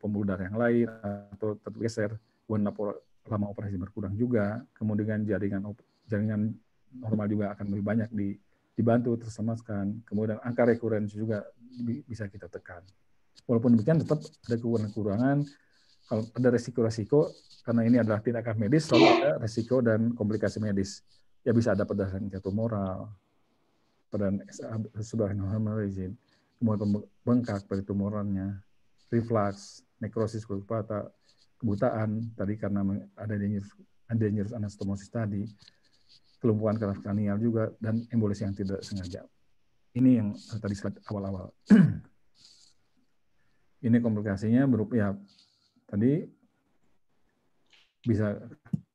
pembuluh darah yang lain atau tergeser warna lama operasi berkurang juga kemudian jaringan jaringan normal juga akan lebih banyak di, dibantu terselamatkan kemudian angka rekurensi juga bisa kita tekan walaupun demikian tetap ada kekurangan-kekurangan kalau ada resiko-resiko karena ini adalah tindakan medis selalu ada resiko dan komplikasi medis ya bisa ada perdarahan jatuh moral perdarahan normal izin kemudian bengkak tumorannya, reflux nekrosis atau kebutaan tadi karena ada ada virus anastomosis tadi, kelumpuhan kerak kranial juga dan embolis yang tidak sengaja. Ini yang tadi slide awal-awal. Ini komplikasinya berupa ya tadi bisa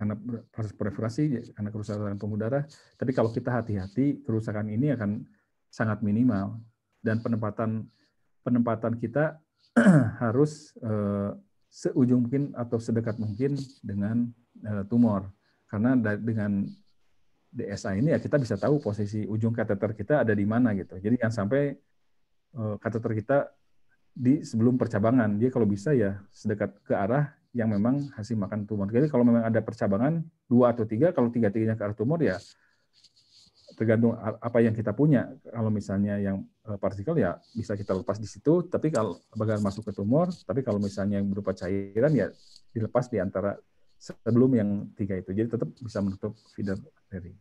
karena proses perforasi karena kerusakan pembuluh darah. Tapi kalau kita hati-hati, kerusakan ini akan sangat minimal dan penempatan penempatan kita harus uh, seujung mungkin atau sedekat mungkin dengan uh, tumor. Karena dengan DSA ini ya kita bisa tahu posisi ujung kateter kita ada di mana gitu. Jadi jangan sampai uh, kateter kita di sebelum percabangan. Dia kalau bisa ya sedekat ke arah yang memang hasil makan tumor. Jadi kalau memang ada percabangan dua atau tiga, kalau tiga tiganya ke arah tumor ya tergantung apa yang kita punya. Kalau misalnya yang eh, partikel ya bisa kita lepas di situ, tapi kalau bagian masuk ke tumor, tapi kalau misalnya yang berupa cairan ya dilepas di antara sebelum yang tiga itu. Jadi tetap bisa menutup feeder dari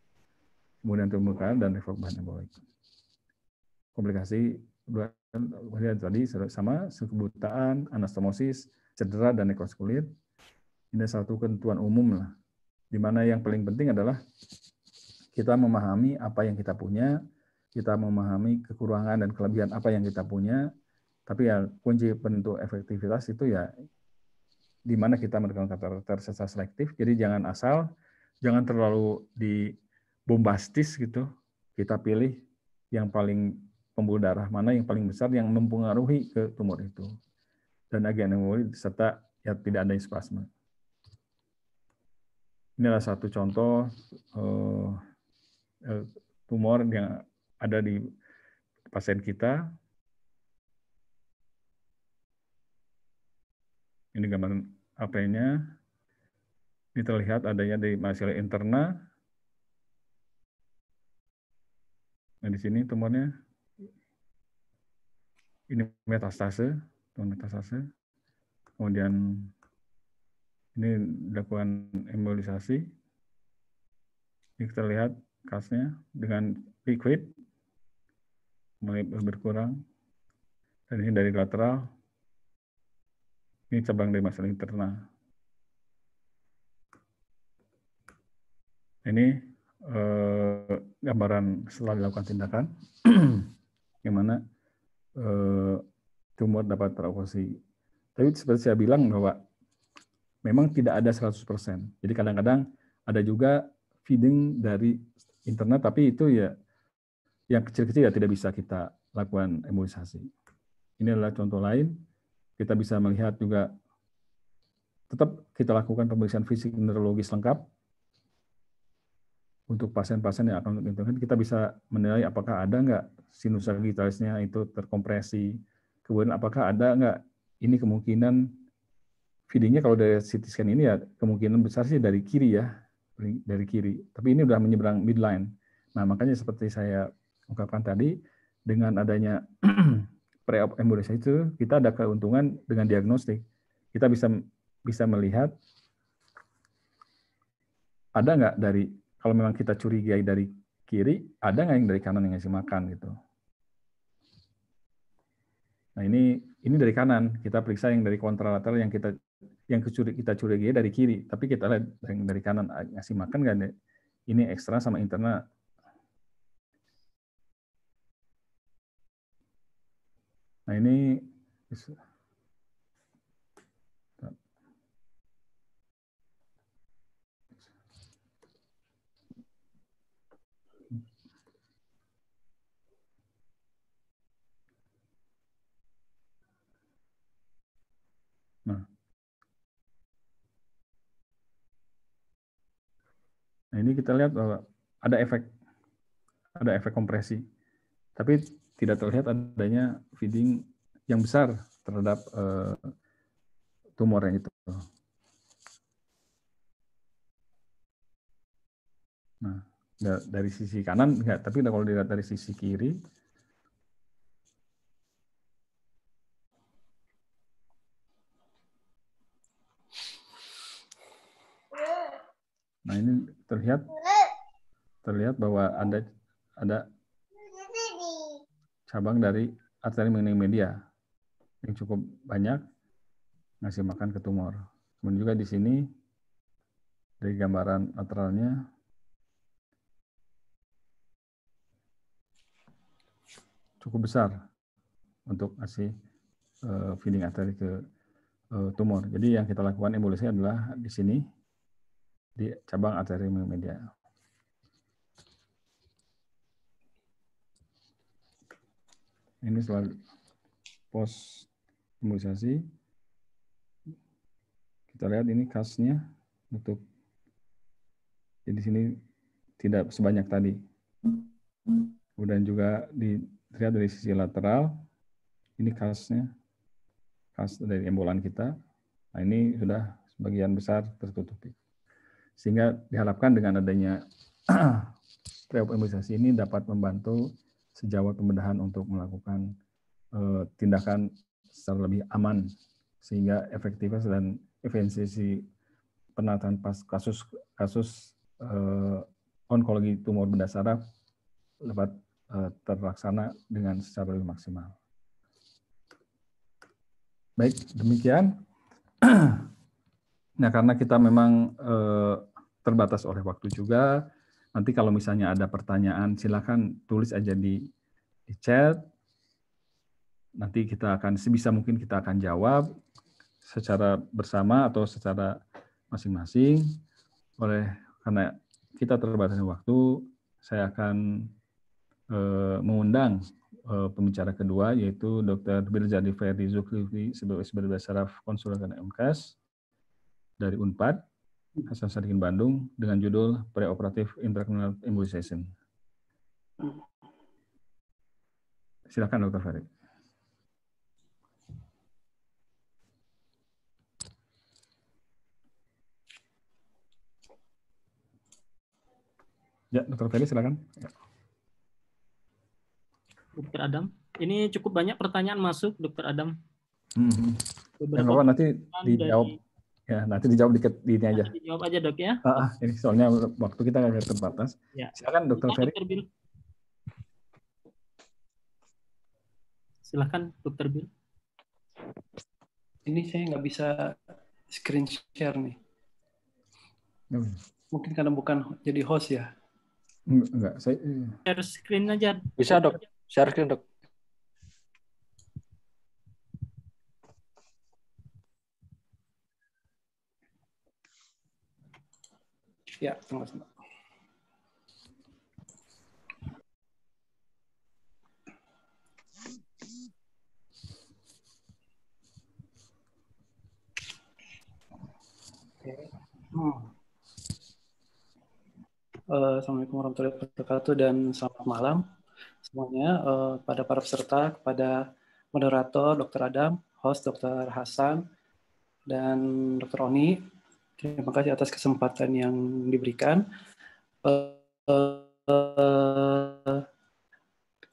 Kemudian tumor kanan dan reform bahan embolik. Komplikasi kemudian tadi sama kebutaan, anastomosis, cedera dan nekros kulit. Ini satu ketentuan umum lah. Di mana yang paling penting adalah kita memahami apa yang kita punya, kita memahami kekurangan dan kelebihan apa yang kita punya, tapi ya kunci penentu efektivitas itu ya di mana kita menekan karakter secara selektif. Jadi jangan asal, jangan terlalu bombastis gitu. Kita pilih yang paling pembuluh darah mana yang paling besar yang mempengaruhi ke tumor itu dan agenemoli serta ya tidak ada spasme. adalah satu contoh eh, Eh, tumor yang ada di pasien kita. Ini gambaran AP-nya. Ini terlihat adanya di masalah interna. Nah, di sini tumornya. Ini metastase, tumor metastase. Kemudian ini dilakukan embolisasi. Ini terlihat kasnya dengan liquid mulai berkurang dan ini dari lateral ini cabang dari masalah internal ini eh, gambaran setelah dilakukan tindakan gimana eh, tumor dapat terokosi tapi seperti saya bilang bahwa memang tidak ada 100%. Jadi kadang-kadang ada juga feeding dari internet tapi itu ya yang kecil-kecil ya tidak bisa kita lakukan embolisasi. Ini adalah contoh lain. Kita bisa melihat juga tetap kita lakukan pemeriksaan fisik neurologis lengkap untuk pasien-pasien yang akan ditentukan kita bisa menilai apakah ada nggak sinus sagitalisnya itu terkompresi. Kemudian apakah ada nggak ini kemungkinan feedingnya kalau dari CT scan ini ya kemungkinan besar sih dari kiri ya dari kiri. Tapi ini sudah menyeberang midline. Nah, makanya seperti saya ungkapkan tadi, dengan adanya pre-op itu, kita ada keuntungan dengan diagnostik. Kita bisa bisa melihat ada nggak dari kalau memang kita curigai dari kiri, ada nggak yang dari kanan yang ngasih makan gitu. Nah ini ini dari kanan kita periksa yang dari kontralateral yang kita yang kita curigai dari kiri, tapi kita lihat dari kanan ah, ngasih makan kan ini ekstra sama interna. Nah ini Nah ini kita lihat bahwa ada efek ada efek kompresi, tapi tidak terlihat adanya feeding yang besar terhadap uh, tumor yang itu. Nah, dari sisi kanan enggak, tapi kalau dilihat dari sisi kiri, Nah ini terlihat terlihat bahwa ada ada cabang dari arteri mengenai media yang cukup banyak ngasih makan ke tumor. Kemudian juga di sini dari gambaran lateralnya cukup besar untuk ngasih eh, feeding arteri ke eh, tumor. Jadi yang kita lakukan embolisnya adalah di sini di cabang acara media. Ini selalu pos imunisasi. Kita lihat ini khasnya untuk jadi sini tidak sebanyak tadi. Kemudian juga dilihat dari sisi lateral, ini khasnya khas dari embolan kita. Nah ini sudah sebagian besar tertutupi. Sehingga diharapkan dengan adanya preoperasi ini dapat membantu sejawat pembedahan untuk melakukan uh, tindakan secara lebih aman sehingga efektivitas dan efisiensi penataan pas kasus kasus uh, onkologi tumor benda saraf dapat uh, terlaksana dengan secara lebih maksimal. Baik, demikian. Nah, karena kita memang eh, terbatas oleh waktu juga, nanti kalau misalnya ada pertanyaan, silakan tulis aja di, di chat. Nanti kita akan sebisa mungkin kita akan jawab secara bersama atau secara masing-masing. Oleh karena kita terbatas waktu, saya akan eh, mengundang eh, pembicara kedua yaitu Dr. Birjadi Ferdi Zulkifli sebagai Saraf konsultan dan MKS dari UNPAD, Hasan Sadikin Bandung, dengan judul Preoperative Intracranial Embolization. Silakan Dr. Farid. Ya, Dr. Ferry silakan. Dokter Adam, ini cukup banyak pertanyaan masuk, Dokter Adam. Mm -hmm. hmm. nanti dijawab Ya, nanti dijawab dikit di ini aja. Nanti dijawab aja, Dok ya. Ah ah, ini soalnya waktu kita agak terbatas. Ya. Silakan Dokter Ferry. Bil. Silakan Dokter Bill. Ini saya nggak bisa screen share nih. Hmm. Mungkin karena bukan jadi host ya. Enggak, saya eh. share screen aja. Bisa, Dok. Share screen, Dok. Ya, tunggu sebentar. Hmm. Uh, Assalamualaikum warahmatullahi wabarakatuh dan selamat malam semuanya uh, pada para peserta, kepada moderator Dr. Adam, host Dr. Hasan, dan Dr. Oni. Terima kasih atas kesempatan yang diberikan. Uh, uh,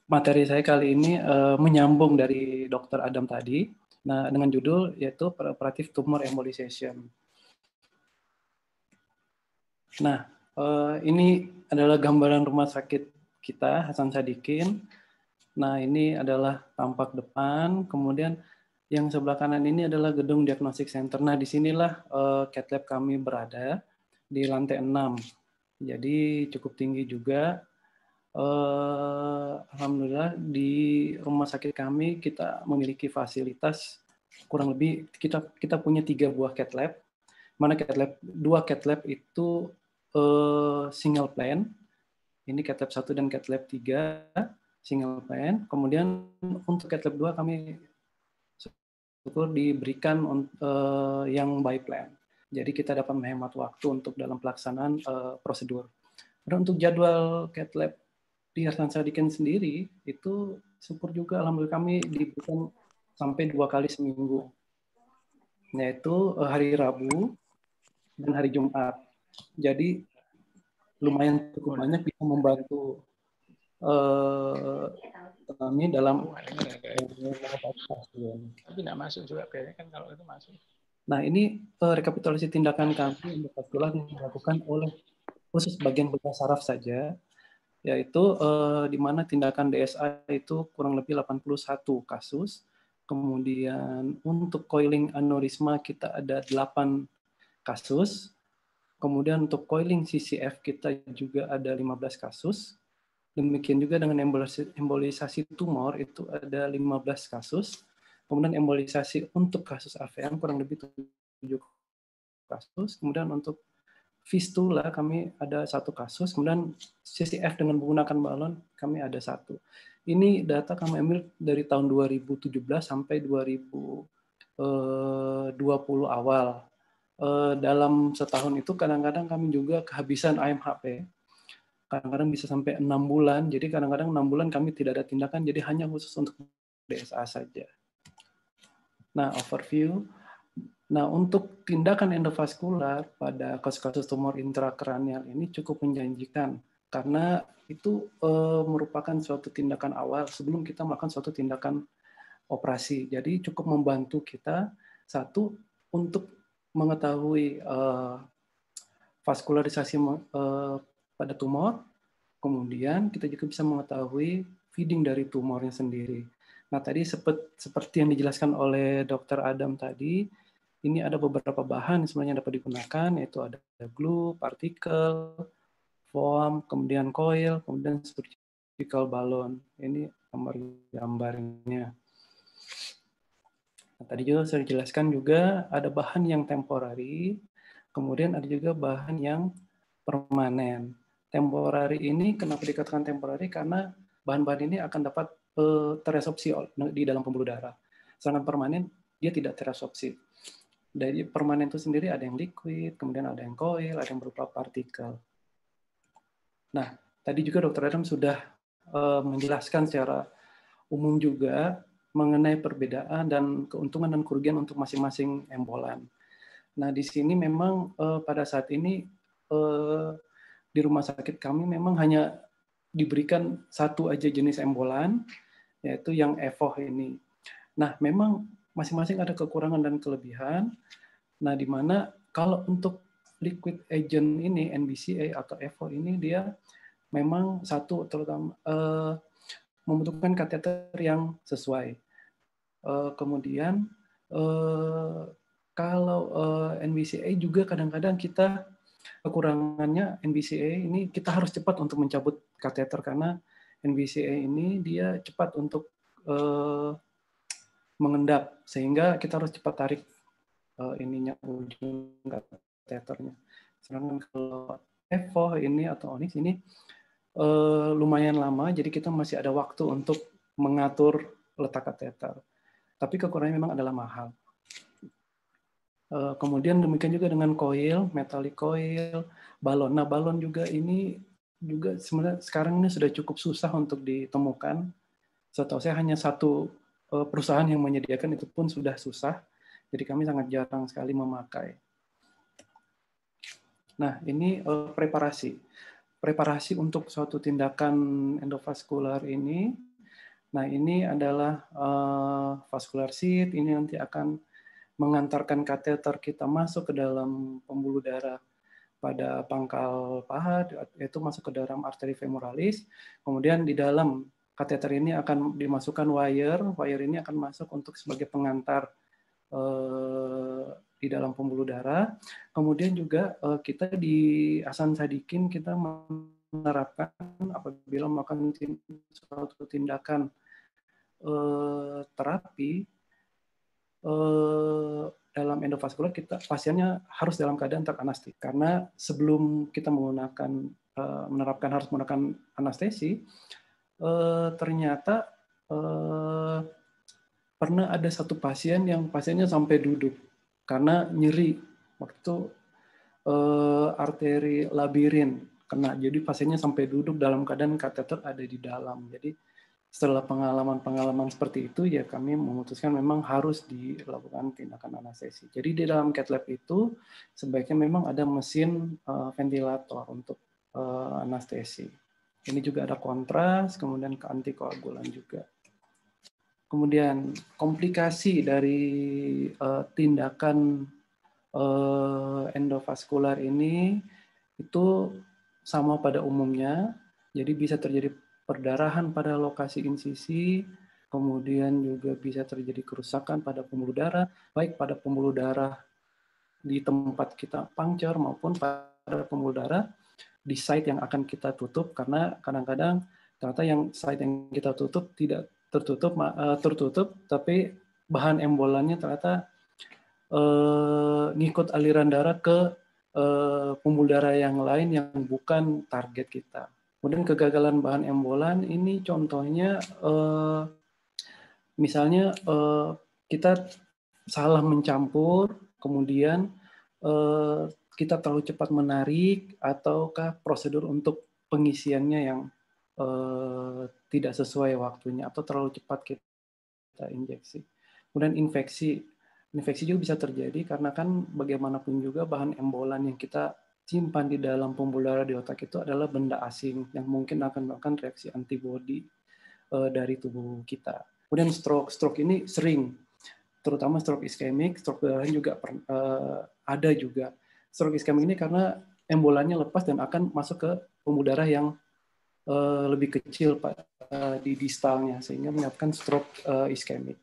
materi saya kali ini uh, menyambung dari Dr. Adam tadi, nah dengan judul yaitu Preoperative Tumor Embolization. Nah, uh, ini adalah gambaran rumah sakit kita Hasan Sadikin. Nah, ini adalah tampak depan, kemudian yang sebelah kanan ini adalah gedung diagnostik center. Nah, disinilah uh, eh, cat lab kami berada di lantai 6. Jadi cukup tinggi juga. Uh, Alhamdulillah di rumah sakit kami kita memiliki fasilitas kurang lebih kita kita punya tiga buah cat lab. Mana cat lab dua cat lab itu uh, single plan. Ini cat lab satu dan cat lab tiga single plan. Kemudian untuk cat lab dua kami itu diberikan uh, yang by plan. Jadi kita dapat menghemat waktu untuk dalam pelaksanaan uh, prosedur. Dan untuk jadwal cat lab di Hartansa Sadikin sendiri itu syukur juga alhamdulillah kami diberikan sampai dua kali seminggu yaitu eh, hari Rabu dan hari Jumat. Jadi lumayan cukup banyak bisa membantu uh, kami dalam oh, ya. tapi tidak masuk juga biasanya kan kalau itu masuk nah ini uh, rekapitulasi tindakan kami untuk kaftulah yang dilakukan oleh khusus bagian bekas saraf saja yaitu uh, di mana tindakan DSA itu kurang lebih 81 kasus. Kemudian untuk coiling aneurisma kita ada 8 kasus. Kemudian untuk coiling CCF kita juga ada 15 kasus. Demikian juga dengan embolisasi, embolisasi tumor itu ada 15 kasus. Kemudian embolisasi untuk kasus AVM kurang lebih 7 kasus. Kemudian untuk fistula kami ada satu kasus. Kemudian CCF dengan menggunakan balon kami ada satu. Ini data kami ambil dari tahun 2017 sampai 2020 eh, awal. Eh, dalam setahun itu kadang-kadang kami juga kehabisan AMHP kadang-kadang bisa sampai enam bulan. Jadi kadang-kadang enam bulan kami tidak ada tindakan, jadi hanya khusus untuk DSA saja. Nah, overview. Nah, untuk tindakan endovaskular pada kasus-kasus tumor intrakranial ini cukup menjanjikan karena itu e, merupakan suatu tindakan awal sebelum kita melakukan suatu tindakan operasi. Jadi cukup membantu kita satu untuk mengetahui e, vaskularisasi e, pada tumor. Kemudian kita juga bisa mengetahui feeding dari tumornya sendiri. Nah, tadi seperti yang dijelaskan oleh Dr. Adam tadi, ini ada beberapa bahan yang sebenarnya dapat digunakan, yaitu ada glue, partikel, foam, kemudian coil, kemudian spherical balloon. Ini gambar gambarnya. Nah, tadi juga saya jelaskan juga ada bahan yang temporari, kemudian ada juga bahan yang permanen temporari ini kenapa dikatakan temporari karena bahan-bahan ini akan dapat uh, eh, teresopsi di dalam pembuluh darah. Sedangkan permanen dia tidak teresopsi. Dari permanen itu sendiri ada yang liquid, kemudian ada yang koil, ada yang berupa partikel. Nah, tadi juga Dr. Adam sudah uh, menjelaskan secara umum juga mengenai perbedaan dan keuntungan dan kerugian untuk masing-masing embolan. Nah, di sini memang eh, pada saat ini eh, di rumah sakit kami memang hanya diberikan satu aja jenis embolan, yaitu yang EVOH ini. Nah, memang masing-masing ada kekurangan dan kelebihan. Nah, di mana kalau untuk liquid agent ini NBCA atau EVO ini dia memang satu terutama eh, membutuhkan kateter yang sesuai. Eh, kemudian eh, kalau eh, NBCA juga kadang-kadang kita kekurangannya NBCA ini kita harus cepat untuk mencabut kateter karena NBCA ini dia cepat untuk uh, mengendap sehingga kita harus cepat tarik uh, ininya ujung kateternya. Sedangkan kalau EVO ini atau Onyx ini uh, lumayan lama jadi kita masih ada waktu untuk mengatur letak kateter. Tapi kekurangannya memang adalah mahal. Eh, kemudian demikian juga dengan koil, metalik koil, balon. Nah, balon juga ini juga sebenarnya sekarang ini sudah cukup susah untuk ditemukan. Setahu saya hanya satu eh, perusahaan yang menyediakan itu pun sudah susah. Jadi kami sangat jarang sekali memakai. Nah, ini eh, preparasi. Preparasi untuk suatu tindakan endovaskular ini. Nah, ini adalah vascular seat, ini nanti akan mengantarkan kateter kita masuk ke dalam pembuluh darah pada pangkal paha, yaitu masuk ke dalam arteri femoralis. Kemudian di dalam kateter ini akan dimasukkan wire, wire ini akan masuk untuk sebagai pengantar eh, di dalam pembuluh darah. Kemudian juga eh, kita di asan Sadikin kita menerapkan apabila melakukan suatu tindakan eh, terapi eh, dalam endovaskular kita pasiennya harus dalam keadaan teranestesi karena sebelum kita menggunakan eh, menerapkan harus menggunakan anestesi eh, ternyata eh, pernah ada satu pasien yang pasiennya sampai duduk karena nyeri waktu eh, arteri labirin kena jadi pasiennya sampai duduk dalam keadaan kateter ada di dalam jadi setelah pengalaman-pengalaman seperti itu ya kami memutuskan memang harus dilakukan tindakan anestesi. Jadi di dalam cat lab itu sebaiknya memang ada mesin uh, ventilator untuk uh, anestesi. Ini juga ada kontras, kemudian ke antikoagulan juga. Kemudian komplikasi dari uh, tindakan uh, endovaskular ini itu sama pada umumnya, jadi bisa terjadi perdarahan pada lokasi insisi, kemudian juga bisa terjadi kerusakan pada pembuluh darah, baik pada pembuluh darah di tempat kita puncture maupun pada pembuluh darah di site yang akan kita tutup karena kadang-kadang ternyata yang site yang kita tutup tidak tertutup eh, tertutup tapi bahan embolannya ternyata eh, ngikut aliran darah ke eh, pembuluh darah yang lain yang bukan target kita. Kemudian kegagalan bahan embolan ini contohnya eh, misalnya eh, kita salah mencampur, kemudian eh, kita terlalu cepat menarik ataukah prosedur untuk pengisiannya yang eh, tidak sesuai waktunya atau terlalu cepat kita, kita injeksi. Kemudian infeksi, infeksi juga bisa terjadi karena kan bagaimanapun juga bahan embolan yang kita simpan di dalam pembuluh darah di otak itu adalah benda asing yang mungkin akan melakukan reaksi antibodi eh, dari tubuh kita. Kemudian stroke, stroke ini sering, terutama stroke iskemik, stroke darah juga eh, ada juga. Stroke iskemik ini karena embolanya lepas dan akan masuk ke pembuluh darah yang eh, lebih kecil pak di distalnya sehingga menyebabkan stroke uh, iskemik.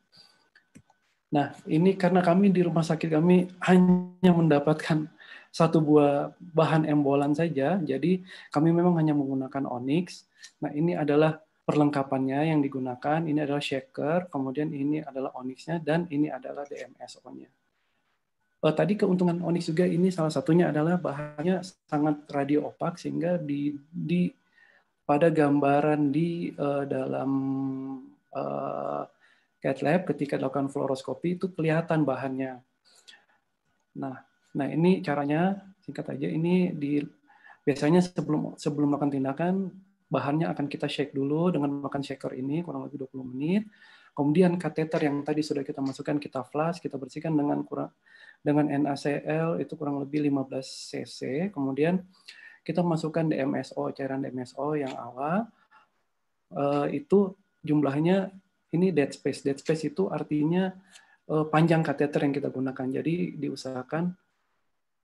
Nah, ini karena kami di rumah sakit kami hanya mendapatkan satu buah bahan embolan saja. Jadi kami memang hanya menggunakan onyx. Nah ini adalah perlengkapannya yang digunakan. Ini adalah shaker, kemudian ini adalah onyxnya dan ini adalah DMSO-nya. Uh, eh, tadi keuntungan onyx juga ini salah satunya adalah bahannya sangat radio opak sehingga di, di pada gambaran di uh, dalam uh, CAT lab ketika dilakukan fluoroskopi itu kelihatan bahannya. Nah, Nah, ini caranya singkat aja ini di biasanya sebelum sebelum melakukan tindakan bahannya akan kita shake dulu dengan makan shaker ini kurang lebih 20 menit. Kemudian kateter yang tadi sudah kita masukkan kita flush kita bersihkan dengan kurang dengan NaCl itu kurang lebih 15 cc. Kemudian kita masukkan DMSO, cairan DMSO yang awal uh, itu jumlahnya ini dead space. Dead space itu artinya uh, panjang kateter yang kita gunakan. Jadi diusahakan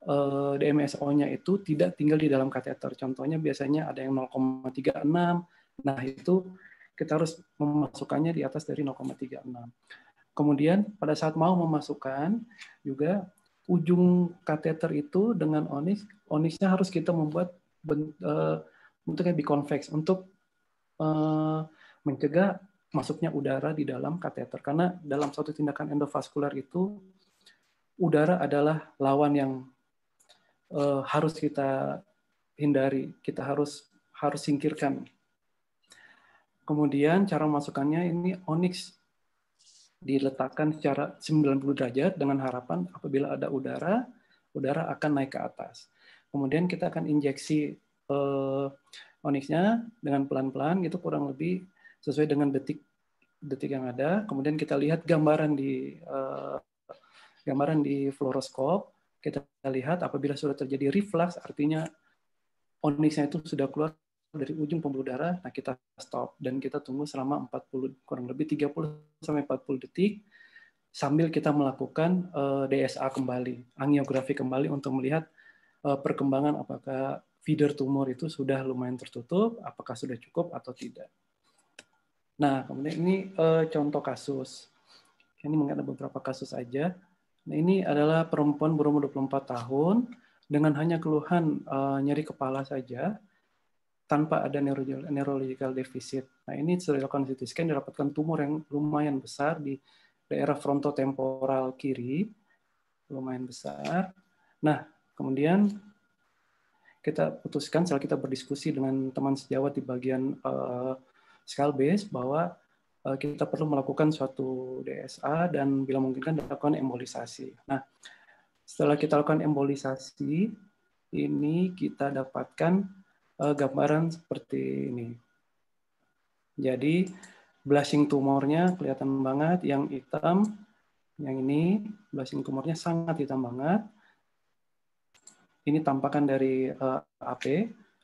Eh, DMSO-nya itu tidak tinggal di dalam kateter. Contohnya biasanya ada yang 0,36. Nah, itu kita harus memasukkannya di atas dari 0,36. Kemudian pada saat mau memasukkan juga ujung kateter itu dengan onis, onisnya harus kita membuat bent, uh, eh, bentuknya untuk eh, mencegah masuknya udara di dalam kateter. Karena dalam suatu tindakan endovaskular itu udara adalah lawan yang uh, harus kita hindari, kita harus harus singkirkan. Kemudian cara masukannya ini onyx diletakkan secara 90 derajat dengan harapan apabila ada udara, udara akan naik ke atas. Kemudian kita akan injeksi uh, onyxnya dengan pelan-pelan gitu kurang lebih sesuai dengan detik detik yang ada. Kemudian kita lihat gambaran di uh, gambaran di fluoroskop kita lihat apabila sudah terjadi reflux, artinya onyxnya itu sudah keluar dari ujung pembuluh darah, nah kita stop dan kita tunggu selama 40 kurang lebih 30 sampai 40 detik sambil kita melakukan uh, eh, DSA kembali, angiografi kembali untuk melihat uh, perkembangan apakah feeder tumor itu sudah lumayan tertutup, apakah sudah cukup atau tidak. Nah, kemudian ini uh, contoh kasus. Ini mengenai beberapa kasus aja. Nah, ini adalah perempuan berumur 24 tahun dengan hanya keluhan uh, nyeri kepala saja tanpa ada neurological deficit. Nah, ini dilakukan CT scan didapatkan tumor yang lumayan besar di daerah frontotemporal kiri, lumayan besar. Nah, kemudian kita putuskan setelah kita berdiskusi dengan teman sejawat di bagian uh, eh, base bahwa Eh, kita perlu melakukan suatu DSA dan bila mungkin kan dilakukan embolisasi. Nah, setelah kita lakukan embolisasi, ini kita dapatkan eh, gambaran seperti ini. Jadi, blushing tumornya kelihatan banget, yang hitam, yang ini blushing tumornya sangat hitam banget. Ini tampakan dari uh, eh, AP,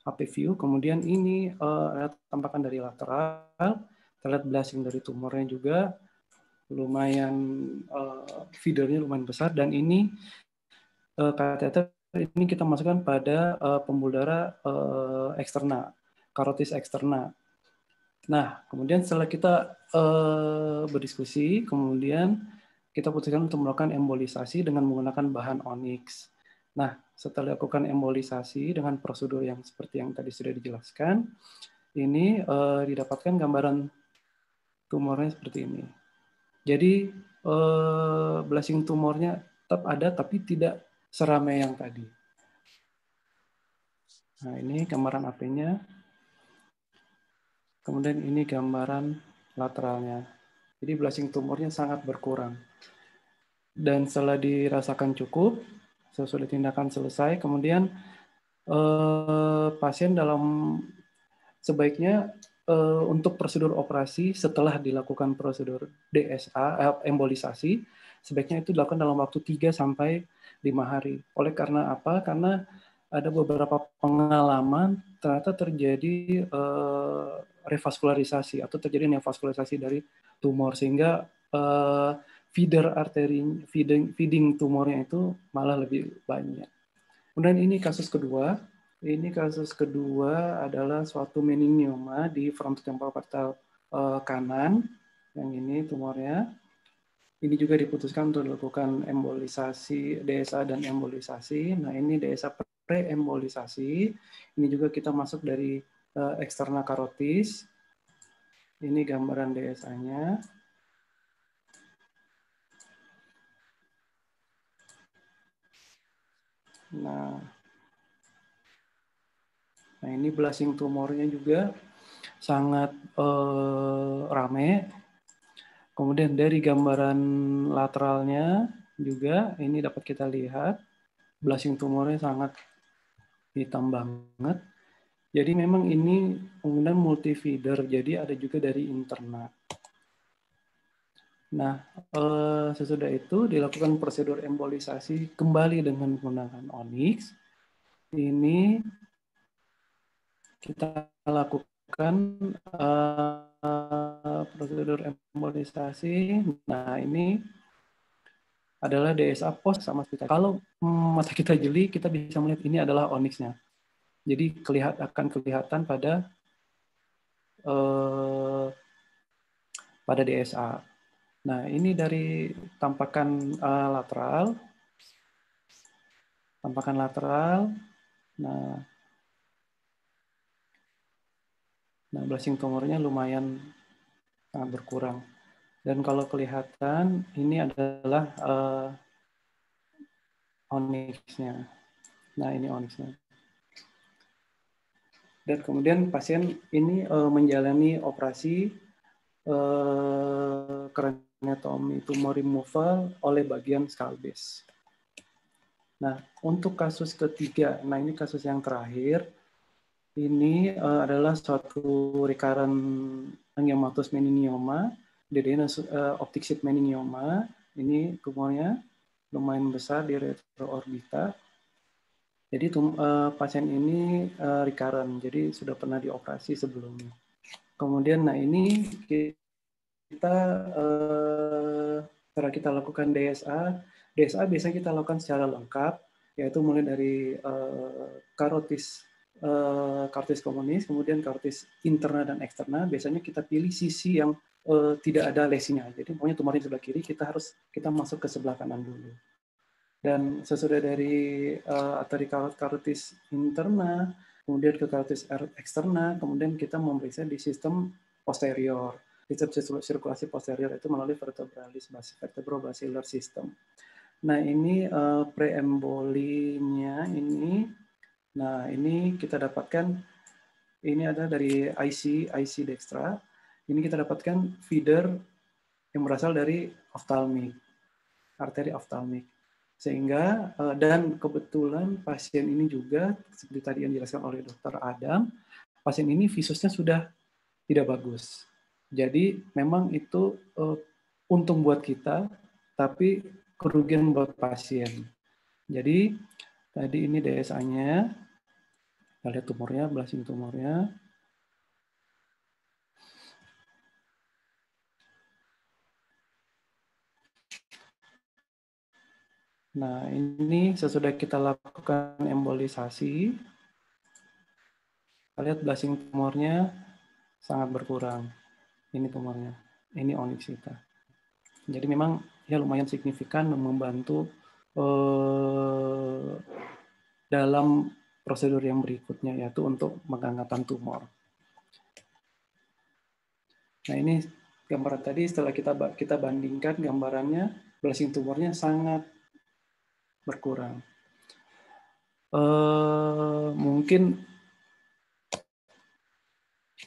AP view, kemudian ini uh, tampakan dari lateral, kita lihat blasting dari tumornya juga lumayan uh, eh, feedernya lumayan besar dan ini uh, eh, kateter ini kita masukkan pada uh, pembuluh darah uh, eksternal, karotis eksternal. Nah, kemudian setelah kita uh, berdiskusi, kemudian kita putuskan untuk melakukan embolisasi dengan menggunakan bahan onyx. Nah, setelah dilakukan embolisasi dengan prosedur yang seperti yang tadi sudah dijelaskan, ini uh, didapatkan gambaran tumornya seperti ini. Jadi eh, blasting tumornya tetap ada tapi tidak seramai yang tadi. Nah, ini gambaran AP-nya. Kemudian ini gambaran lateralnya. Jadi blasting tumornya sangat berkurang. Dan setelah dirasakan cukup, sesudah tindakan selesai, kemudian eh, pasien dalam sebaiknya Eh, untuk prosedur operasi setelah dilakukan prosedur DSA eh, embolisasi sebaiknya itu dilakukan dalam waktu 3 sampai 5 hari. Oleh karena apa? Karena ada beberapa pengalaman ternyata terjadi refaskularisasi eh, revaskularisasi atau terjadi neovaskularisasi dari tumor sehingga eh, feeder arteri feeding, feeding tumornya itu malah lebih banyak. Kemudian ini kasus kedua ini kasus kedua adalah suatu meningioma di front temporal partal eh, kanan. Yang ini tumornya. Ini juga diputuskan untuk dilakukan embolisasi DSA dan embolisasi. Nah, ini DSA embolisasi. Ini juga kita masuk dari uh, eksterna karotis. Ini gambaran DSA-nya. Nah, Nah ini blasting tumornya juga sangat eh, rame. Kemudian dari gambaran lateralnya juga ini dapat kita lihat blasting tumornya sangat hitam banget. Jadi memang ini penggunaan multi feeder, jadi ada juga dari internal Nah, eh, sesudah itu dilakukan prosedur embolisasi kembali dengan menggunakan Onyx. Ini kita lakukan uh, prosedur embolisasi. Nah, ini adalah DSA pos sama kita. Kalau mata kita jeli, kita bisa melihat ini adalah onyxnya. Jadi kelihat, akan kelihatan pada uh, pada DSA. Nah, ini dari tampakan uh, lateral. Tampakan lateral. Nah, Nah, blushing tumornya lumayan sangat berkurang. Dan kalau kelihatan, ini adalah uh, onyx-nya. Nah, ini onyx-nya. Dan kemudian pasien ini uh, menjalani operasi uh, eh, kraniotomy tumor removal oleh bagian scalps Nah, untuk kasus ketiga, nah ini kasus yang terakhir, ini uh, adalah suatu rekaran angiomatous meningioma, dedenus uh, optic sheet meningioma. Ini tumornya lumayan besar di retroorbita. Jadi tum, uh, pasien ini uh, eh, recurrent, jadi sudah pernah dioperasi sebelumnya. Kemudian, nah ini kita uh, cara kita lakukan DSA. DSA biasanya kita lakukan secara lengkap, yaitu mulai dari uh, karotis Eh, kartis komunis, kemudian kartis interna dan eksterna, biasanya kita pilih sisi yang eh, tidak ada lesinya. Jadi pokoknya tumornya sebelah kiri, kita harus kita masuk ke sebelah kanan dulu. Dan sesudah dari uh, eh, dari kartis interna, kemudian ke kartis er, eksterna, kemudian kita memeriksa di sistem posterior. Sistem sirkulasi posterior itu melalui vertebralis vertebrobasilar sistem Nah ini uh, preembolinya ini Nah, ini kita dapatkan, ini ada dari IC, IC Dextra. Ini kita dapatkan feeder yang berasal dari oftalmik, arteri oftalmik. Sehingga, eh, dan kebetulan pasien ini juga, seperti tadi yang dijelaskan oleh dokter Adam, pasien ini visusnya sudah tidak bagus. Jadi memang itu eh, untung buat kita, tapi kerugian buat pasien. Jadi Tadi ini DSA-nya. Kita lihat tumornya, blasting tumornya. Nah, ini sesudah kita lakukan embolisasi, kita lihat blasting tumornya sangat berkurang. Ini tumornya, ini onyx kita. Jadi memang ya lumayan signifikan membantu Eh, dalam prosedur yang berikutnya yaitu untuk pengangkatan tumor. Nah ini gambaran tadi setelah kita kita bandingkan gambarannya blasting tumornya sangat berkurang. Uh, mungkin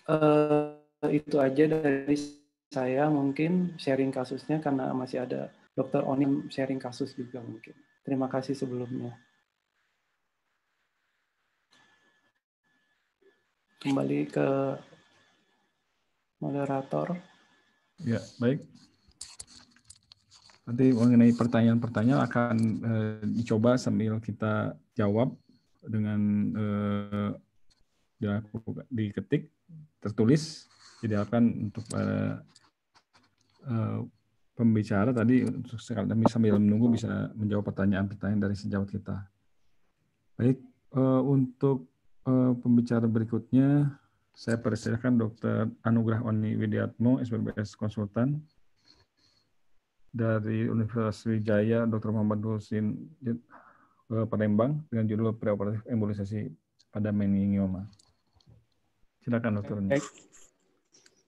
uh, itu aja dari saya mungkin sharing kasusnya karena masih ada Dokter Onim sharing kasus juga mungkin. Terima kasih sebelumnya. Kembali ke moderator. Ya, baik. Nanti mengenai pertanyaan-pertanyaan akan eh, dicoba sambil kita jawab dengan eh, diketik tertulis. Jadi akan untuk para eh, eh, pembicara tadi untuk sambil menunggu bisa menjawab pertanyaan-pertanyaan dari sejawat kita. Baik, eh, untuk eh, pembicara berikutnya saya persilahkan Dr. Anugrah Oni Widiatmo, SPBS Konsultan dari Universitas Wijaya, Dr. Muhammad Husin eh, Palembang dengan judul preoperatif embolisasi pada meningioma. Silakan dokternya.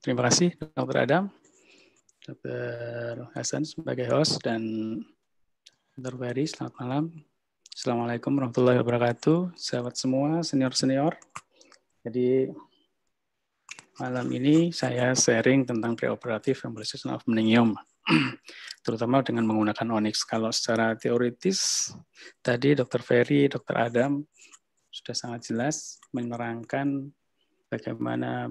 Terima kasih Dr. Adam. Dr. Hasan sebagai host dan Dr. Ferry, selamat malam. Assalamualaikum warahmatullahi wabarakatuh. Sahabat semua, senior-senior. Jadi malam ini saya sharing tentang preoperatif embolization of meningium. Terutama dengan menggunakan onyx. Kalau secara teoritis, tadi Dr. Ferry, Dr. Adam sudah sangat jelas menerangkan bagaimana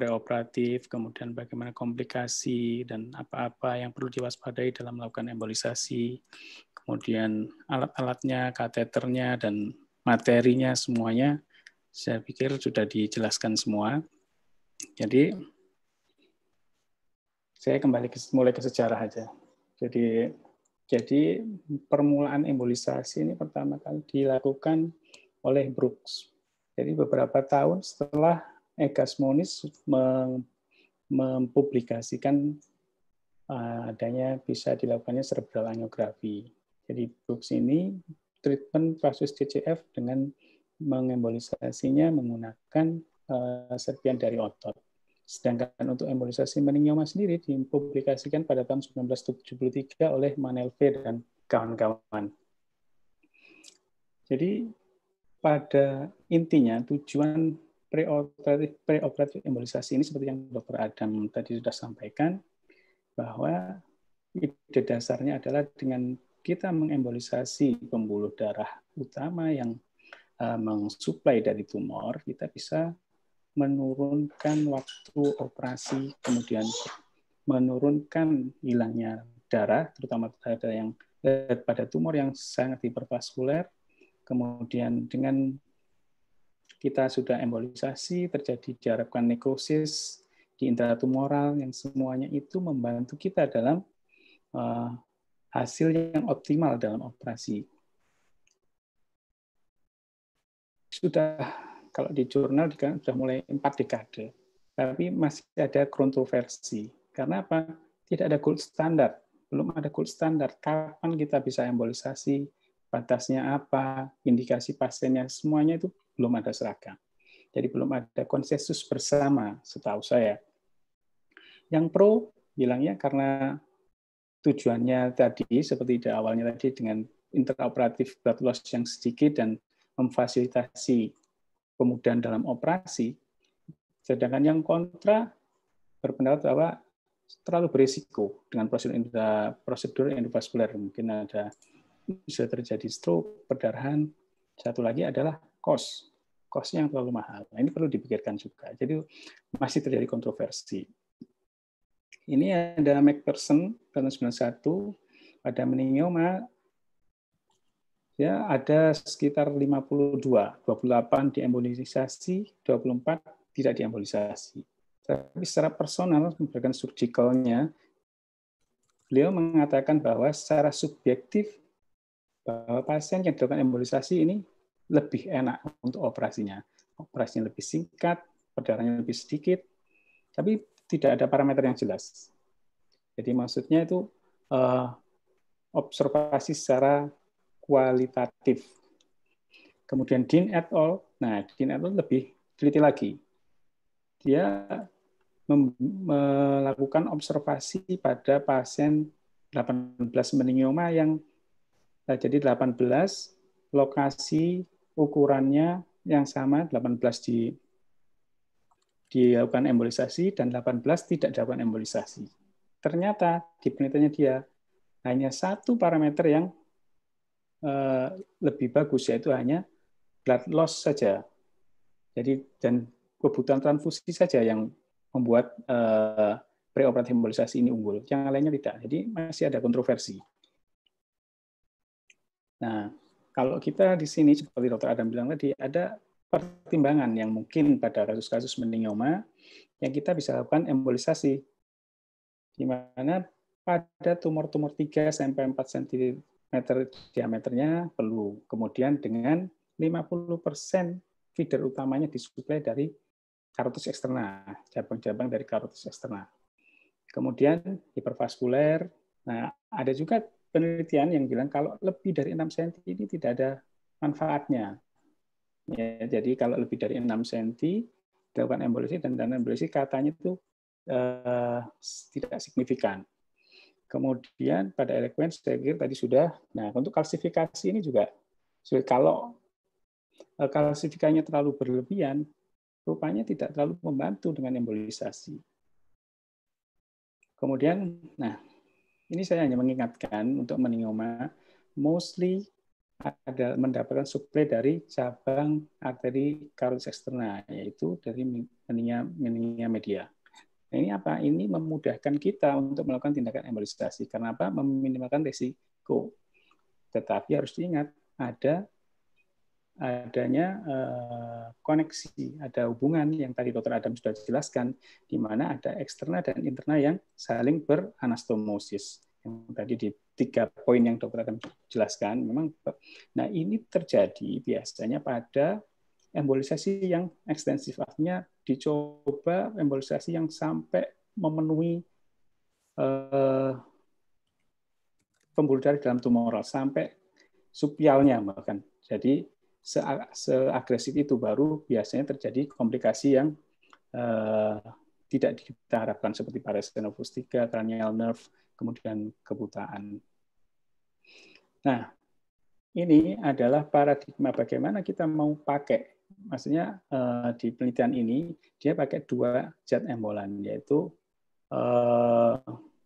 preoperatif, kemudian bagaimana komplikasi dan apa-apa yang perlu diwaspadai dalam melakukan embolisasi, kemudian alat-alatnya, kateternya, dan materinya semuanya saya pikir sudah dijelaskan semua. Jadi saya kembali ke, mulai ke sejarah aja. Jadi jadi permulaan embolisasi ini pertama kali dilakukan oleh Brooks. Jadi beberapa tahun setelah Egas Monis mempublikasikan eh, adanya bisa dilakukannya cerebral angiografi. Jadi Brooks ini treatment kasus CCF dengan mengembolisasinya menggunakan eh, serpian dari otot. Sedangkan untuk embolisasi meningioma sendiri dipublikasikan pada tahun 1973 oleh Manelve dan kawan-kawan. Jadi pada intinya tujuan preoperatif, preoperatif embolisasi ini seperti yang Dr. Adam tadi sudah sampaikan bahwa ide dasarnya adalah dengan kita mengembolisasi pembuluh darah utama yang uh, mensuplai dari tumor, kita bisa menurunkan waktu operasi, kemudian menurunkan hilangnya darah, terutama pada yang eh, pada tumor yang sangat hipervaskuler, kemudian dengan kita sudah embolisasi, terjadi diharapkan nekrosis di intratumoral yang semuanya itu membantu kita dalam eh, hasil yang optimal dalam operasi. Sudah kalau di jurnal sudah mulai empat dekade, tapi masih ada kontroversi. Karena apa? Tidak ada gold standard, belum ada gold standard. Kapan kita bisa embolisasi? Batasnya apa? Indikasi pasiennya semuanya itu belum ada seragam. Jadi belum ada konsensus bersama setahu saya. Yang pro bilangnya karena tujuannya tadi seperti di awalnya tadi dengan interoperatif blood loss yang sedikit dan memfasilitasi kemudahan dalam operasi. Sedangkan yang kontra berpendapat bahwa terlalu berisiko dengan prosedur prosedur endovaskuler mungkin ada bisa terjadi stroke, perdarahan. Satu lagi adalah cost kosnya yang terlalu mahal. Nah, ini perlu dipikirkan juga. Jadi masih terjadi kontroversi. Ini ada Person tahun 91, pada meningioma ya ada sekitar 52, 28 diembolisasi, 24 tidak diembolisasi. Tapi secara personal memberikan surgicalnya, beliau mengatakan bahwa secara subjektif bahwa pasien yang dilakukan embolisasi ini lebih enak untuk operasinya. Operasinya lebih singkat, perdarannya lebih sedikit, tapi tidak ada parameter yang jelas. Jadi maksudnya itu uh, observasi secara kualitatif. Kemudian Dean et al. Nah, Dean et al. lebih teliti lagi. Dia melakukan observasi pada pasien 18 meningioma yang jadi 18 lokasi ukurannya yang sama 18 di dilakukan embolisasi dan 18 tidak dilakukan embolisasi. Ternyata di penelitiannya dia hanya satu parameter yang uh, lebih bagus yaitu hanya blood loss saja. Jadi dan kebutuhan transfusi saja yang membuat uh, preoperatif embolisasi ini unggul. Yang lainnya tidak. Jadi masih ada kontroversi. Nah, kalau kita di sini seperti Dokter Adam bilang tadi ada pertimbangan yang mungkin pada kasus-kasus meningioma yang kita bisa lakukan embolisasi di mana pada tumor-tumor 3 sampai 4 cm diameternya perlu. Kemudian dengan 50% feeder utamanya disuplai dari karotis eksternal, cabang-cabang dari karotis eksternal. Kemudian hipervaskuler. Nah, ada juga penelitian yang bilang kalau lebih dari 6 cm ini tidak ada manfaatnya. Ya, jadi kalau lebih dari 6 cm dilakukan embolisi dan dana embolisi katanya itu eh, tidak signifikan. Kemudian pada elekuens saya pikir tadi sudah. Nah, untuk kalsifikasi ini juga kalau eh, kalsifikasinya terlalu berlebihan, rupanya tidak terlalu membantu dengan embolisasi. Kemudian, nah ini saya hanya mengingatkan untuk meningoma mostly ada mendapatkan suplai dari cabang arteri karotis eksternal, yaitu dari meningia meningia media. Nah, ini apa? Ini memudahkan kita untuk melakukan tindakan embolisasi. Kenapa? Meminimalkan risiko. Tetapi harus diingat, ada adanya eh, koneksi, ada hubungan yang tadi Dr Adam sudah jelaskan, di mana ada eksternal dan internal yang saling beranastomosis. Yang tadi di tiga poin yang Dr Adam jelaskan, memang. Nah ini terjadi biasanya pada embolisasi yang ekstensif, artinya dicoba embolisasi yang sampai memenuhi eh, pembuluh darah dalam tumoral sampai supialnya bahkan. Jadi seagresif itu baru biasanya terjadi komplikasi yang uh, tidak kita harapkan seperti parestenophus 3, cranial nerve, kemudian kebutaan. Nah, ini adalah paradigma bagaimana kita mau pakai. Maksudnya uh, di penelitian ini dia pakai dua zat embolan yaitu uh,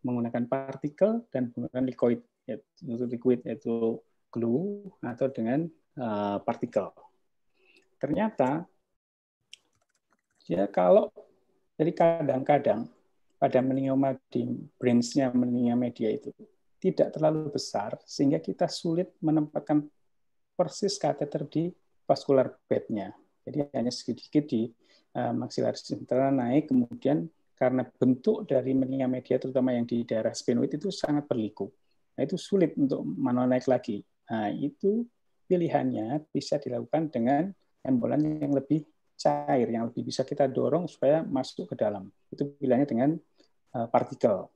menggunakan partikel dan menggunakan liquid yaitu liquid yaitu glue atau dengan Eh, partikel. Ternyata ya kalau jadi kadang-kadang pada meningoma di brainsnya meningoma media itu tidak terlalu besar sehingga kita sulit menempatkan persis kateter di vascular bednya. Jadi hanya sedikit di uh, eh, maxillary naik, kemudian karena bentuk dari meningoma media terutama yang di daerah spinoid itu sangat berliku. Nah, itu sulit untuk manual lagi. Nah, itu pilihannya bisa dilakukan dengan embolan yang lebih cair, yang lebih bisa kita dorong supaya masuk ke dalam. Itu pilihannya dengan eh, partikel.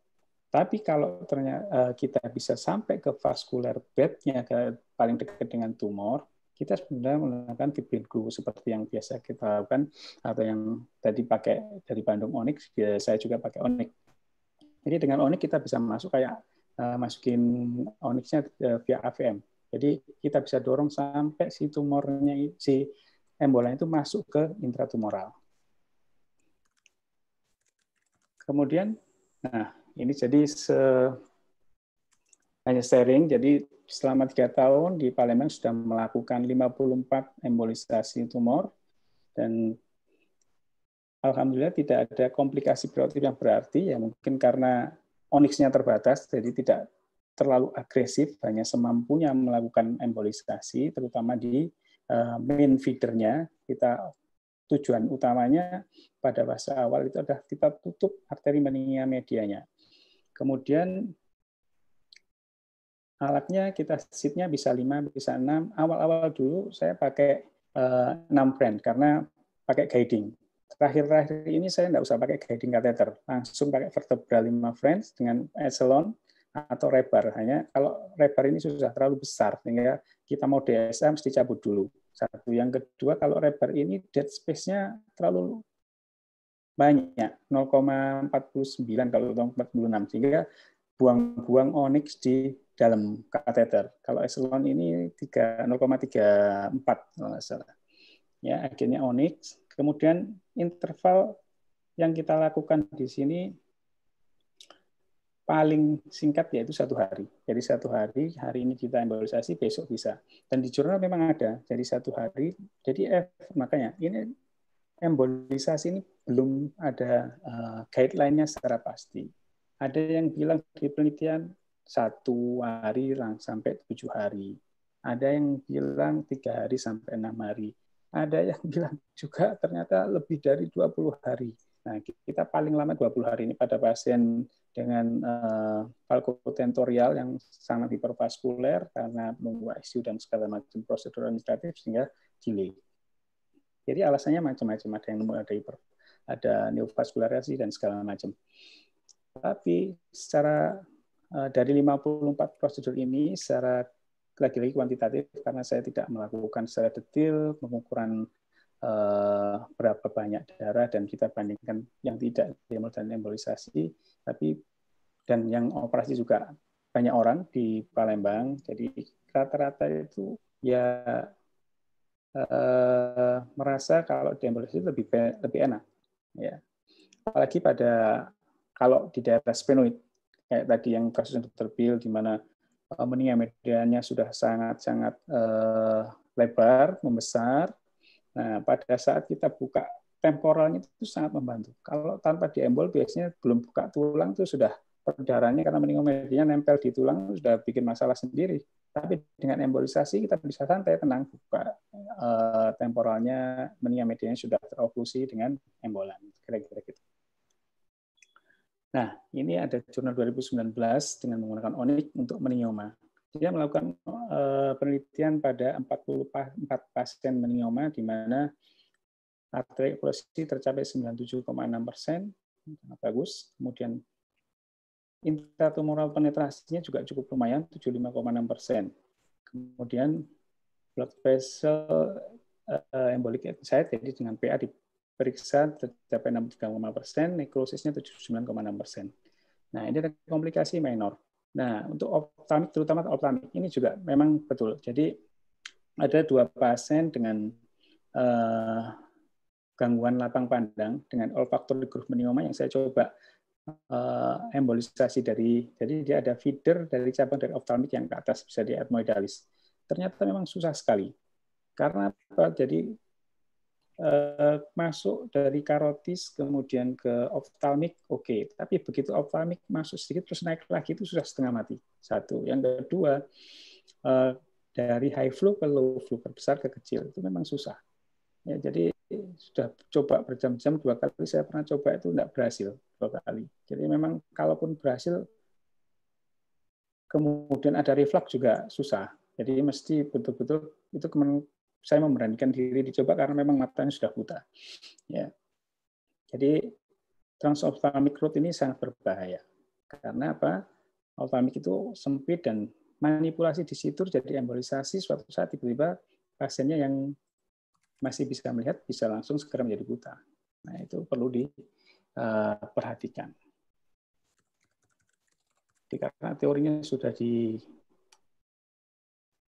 Tapi kalau ternyata eh, kita bisa sampai ke vascular bednya, ke paling dekat dengan tumor, kita sebenarnya menggunakan fibrin glue seperti yang biasa kita lakukan atau yang tadi pakai dari Bandung Onyx, ya, saya juga pakai Onyx. Jadi dengan Onyx kita bisa masuk kayak eh, masukin Onyx-nya Onyxnya via AVM. Jadi kita bisa dorong sampai si tumornya si embolan itu masuk ke intratumoral. Kemudian, nah ini jadi se, hanya sharing. Jadi selama tiga tahun di Palembang sudah melakukan 54 embolisasi tumor dan alhamdulillah tidak ada komplikasi priotip yang berarti ya mungkin karena onyxnya terbatas jadi tidak terlalu agresif hanya semampunya melakukan embolisasi terutama di eh, main feedernya kita tujuan utamanya pada fase awal itu adalah kita tutup arteri meningia medianya kemudian alatnya kita seatnya bisa 5 bisa 6 awal-awal dulu saya pakai 6 eh, brand karena pakai guiding terakhir-terakhir ini saya tidak usah pakai guiding catheter langsung pakai vertebral 5 friends dengan echelon atau rebar. Hanya kalau rebar ini sudah terlalu besar sehingga kita mau DSM mesti cabut dulu. Satu yang kedua kalau rebar ini dead space-nya terlalu banyak 0,49 kalau 0,46 sehingga buang-buang onyx di dalam kateter. Kalau eselon ini 0,34 kalau nggak salah. Ya, akhirnya onyx. Kemudian interval yang kita lakukan di sini paling singkat yaitu satu hari. Jadi satu hari, hari ini kita embolisasi, besok bisa. Dan di jurnal memang ada. Jadi satu hari, jadi F, makanya ini embolisasi ini belum ada uh, guideline-nya secara pasti. Ada yang bilang di penelitian satu hari sampai tujuh hari. Ada yang bilang tiga hari sampai enam hari. Ada yang bilang juga ternyata lebih dari 20 hari. Nah, kita paling lama 20 hari ini pada pasien dengan uh, eh, valvulotentorial yang sangat hipervaskuler karena menunggu ICU dan segala macam prosedur administratif sehingga delay. Jadi alasannya macam-macam, ada yang ada hiper, ada neovaskularisasi dan segala macam. Tapi secara uh, dari 54 prosedur ini secara lagi-lagi kuantitatif karena saya tidak melakukan secara detail pengukuran eh, berapa banyak darah dan kita bandingkan yang tidak demol dan embolisasi, tapi dan yang operasi juga banyak orang di Palembang. Jadi rata-rata itu ya eh, merasa kalau di itu lebih lebih enak. Ya. Apalagi pada kalau di daerah spenuit kayak tadi yang kasus yang terpil di mana eh, meninggal medianya sudah sangat-sangat eh, lebar, membesar. Nah, pada saat kita buka temporalnya itu sangat membantu. Kalau tanpa diembol biasanya belum buka tulang itu sudah Perdarannya karena medianya nempel di tulang sudah bikin masalah sendiri. Tapi dengan embolisasi kita bisa santai, tenang, buka uh, temporalnya meningomedia sudah teroklusi dengan embolan. Kira-kira gitu. Nah, ini ada jurnal 2019 dengan menggunakan Onyx untuk meningioma. Dia melakukan uh, penelitian pada 44 pasien meningioma di mana arteri tercapai 97,6 persen, bagus. Kemudian intratumoral penetrasinya juga cukup lumayan 75,6 persen. Kemudian blood vessel uh, embolic saya jadi dengan PA diperiksa tercapai 63,5 persen, nekrosisnya 79,6 persen. Nah ini ada komplikasi minor. Nah untuk optamik terutama optamik ini juga memang betul. Jadi ada dua pasien dengan uh, gangguan lapang pandang dengan olfaktori groove menioma yang saya coba uh, embolisasi dari jadi dia ada feeder dari cabang dari ophthalmic yang ke atas bisa di etmoidalis. Ternyata memang susah sekali. Karena apa? Jadi eh, masuk dari karotis kemudian ke oftalmik oke, okay. tapi begitu oftalmik masuk sedikit terus naik lagi itu sudah setengah mati. Satu. Yang kedua eh, dari high flow ke low flow terbesar ke kecil itu memang susah. Ya, jadi sudah coba berjam-jam dua kali saya pernah coba itu tidak berhasil dua kali. Jadi memang kalaupun berhasil kemudian ada reflux juga susah. Jadi mesti betul-betul itu saya memberanikan diri dicoba karena memang matanya sudah buta. Ya. Jadi transophthalmic root ini sangat berbahaya. Karena apa? Ophthalmic itu sempit dan manipulasi di situ jadi embolisasi suatu saat tiba-tiba pasiennya yang masih bisa melihat bisa langsung segera menjadi buta. Nah, itu perlu di Eh, perhatikan. karena teorinya sudah di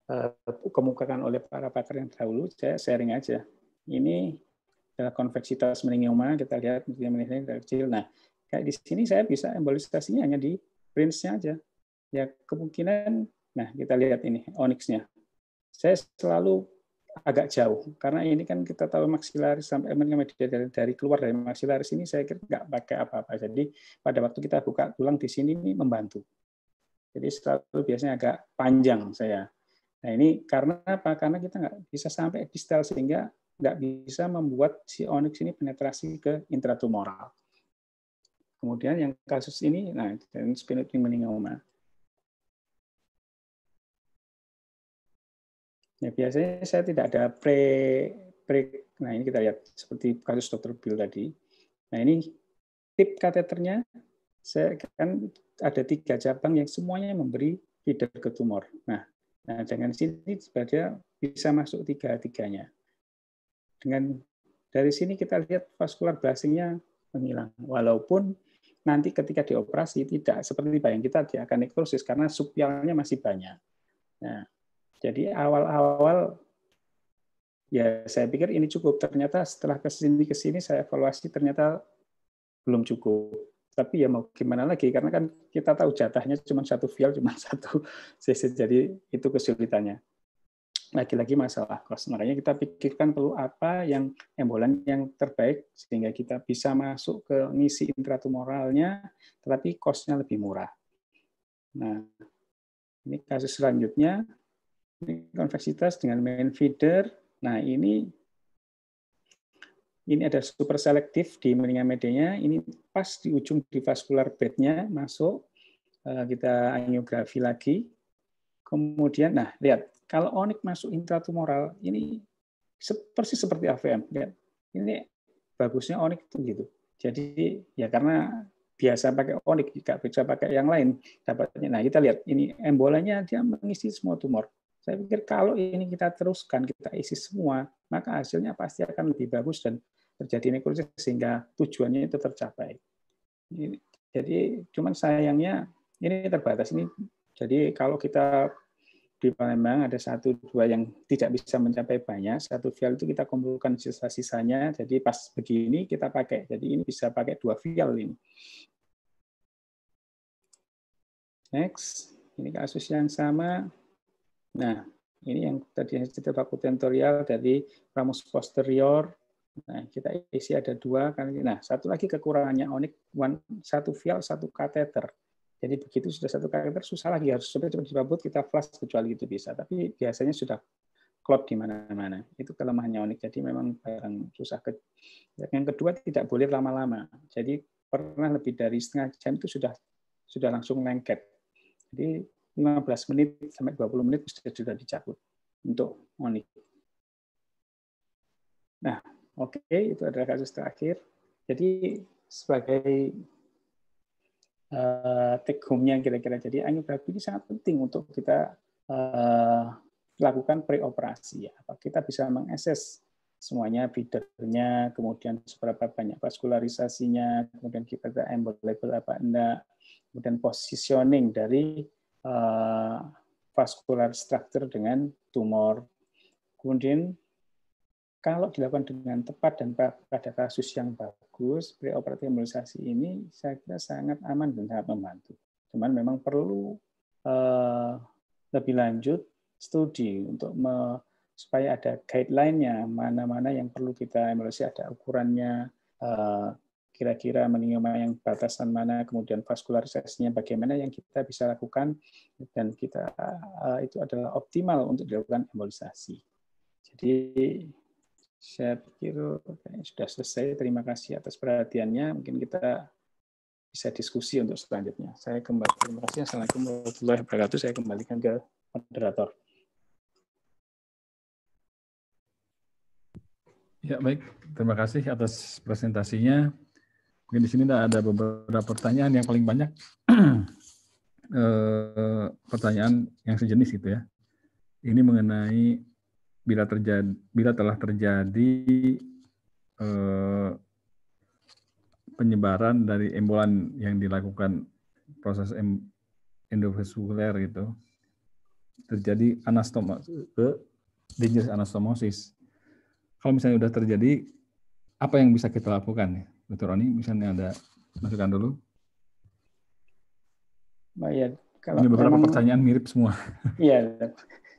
eh, kemukakan oleh para pakar yang dahulu, saya sharing aja. Ini adalah konveksitas meningioma, kita lihat meningioma yang kecil. Nah, kayak di sini saya bisa embolisasinya hanya di prince nya aja. Ya kemungkinan, nah kita lihat ini onyx-nya. Saya selalu agak jauh karena ini kan kita tahu maksilaris sampai media dari, dari keluar dari maksilaris ini saya kira nggak pakai apa-apa jadi pada waktu kita buka tulang di sini ini membantu jadi selalu biasanya agak panjang saya nah ini karena apa karena kita nggak bisa sampai distal sehingga nggak bisa membuat si onyx ini penetrasi ke intratumoral kemudian yang kasus ini nah dan spinotimoningioma Ya, biasanya saya tidak ada pre pre nah ini kita lihat seperti kasus dokter Bill tadi. Nah ini tip kateternya saya kan ada tiga cabang yang semuanya memberi feeder ke tumor. Nah, nah dengan sini sebenarnya bisa masuk tiga tiganya. Dengan dari sini kita lihat vaskular blastingnya menghilang. Walaupun nanti ketika dioperasi tidak seperti bayang kita dia akan nekrosis karena subpialnya masih banyak. Nah, jadi awal-awal ya saya pikir ini cukup. Ternyata setelah ke sini saya evaluasi ternyata belum cukup. Tapi ya mau gimana lagi karena kan kita tahu jatahnya cuma satu vial, cuma satu cc. Jadi itu kesulitannya. Lagi-lagi masalah kos. Makanya kita pikirkan perlu apa yang embolan yang terbaik sehingga kita bisa masuk ke ngisi intratumoralnya, tetapi kosnya lebih murah. Nah, ini kasus selanjutnya ini konveksitas dengan main feeder. Nah, ini ini ada super selektif di meninga medianya, ini pas di ujung di vascular bednya masuk, eh, kita angiografi lagi. Kemudian, nah lihat, kalau onik masuk intratumoral, ini seperti seperti AVM. Lihat, ini bagusnya onik itu gitu. Jadi ya karena biasa pakai onik, tidak bisa pakai yang lain dapatnya. Nah kita lihat, ini embolanya dia mengisi semua tumor. Saya pikir kalau ini kita teruskan, kita isi semua, maka hasilnya pasti akan lebih bagus dan terjadi nekrosis sehingga tujuannya itu tercapai. Jadi cuman sayangnya ini terbatas ini. Jadi kalau kita di Palembang ada satu dua yang tidak bisa mencapai banyak satu vial itu kita kumpulkan sisa-sisanya jadi pas begini kita pakai jadi ini bisa pakai dua vial ini next ini kasus yang sama Nah, ini yang tadi baku tutorial dari ramus posterior. Nah, kita isi ada dua kan. Nah, satu lagi kekurangannya onik one, satu vial, satu kateter. Jadi begitu sudah satu kateter susah lagi harus sudah cepat dibabut kita flash kecuali itu bisa. Tapi biasanya sudah klop di mana-mana. Itu kelemahannya onik. Jadi memang barang susah. Yang kedua tidak boleh lama-lama. Jadi pernah lebih dari setengah jam itu sudah sudah langsung lengket. Jadi 15 menit sampai 20 menit sudah sudah dicabut untuk monik. Nah, oke okay, itu adalah kasus terakhir. Jadi sebagai uh, take home-nya kira-kira jadi angiografi ini sangat penting untuk kita uh, lakukan preoperasi ya. Apa kita bisa mengakses semuanya bidernya, kemudian seberapa banyak vaskularisasinya, kemudian kita ada embolable apa enggak, kemudian positioning dari uh, vascular structure dengan tumor. Kemudian kalau dilakukan dengan tepat dan pada kasus yang bagus, preoperatif embolisasi ini saya kira sangat aman dan sangat membantu. Cuman memang perlu uh, lebih lanjut studi untuk me, supaya ada guideline-nya, mana-mana yang perlu kita embolisasi, ada ukurannya, uh, kira-kira meningoma yang batasan mana, kemudian vaskularisasinya bagaimana yang kita bisa lakukan dan kita eh, itu adalah optimal untuk dilakukan embolisasi. Jadi saya pikir sudah selesai. Terima kasih atas perhatiannya. Mungkin kita bisa diskusi untuk selanjutnya. Saya kembali terima kasih. Assalamualaikum warahmatullahi wabarakatuh. Saya kembalikan ke moderator. Ya baik, terima kasih atas presentasinya. Mungkin di sini ada beberapa pertanyaan yang paling banyak eh, pertanyaan yang sejenis gitu ya. Ini mengenai bila terjadi bila telah terjadi eh, penyebaran dari embolan yang dilakukan proses endovaskuler gitu terjadi anastoma ke dangerous anastomosis. Kalau misalnya sudah terjadi apa yang bisa kita lakukan ya? Dr. Roni, misalnya ada masukan dulu. Nah, ya, kalau Ini beberapa memang, pertanyaan mirip semua. Iya,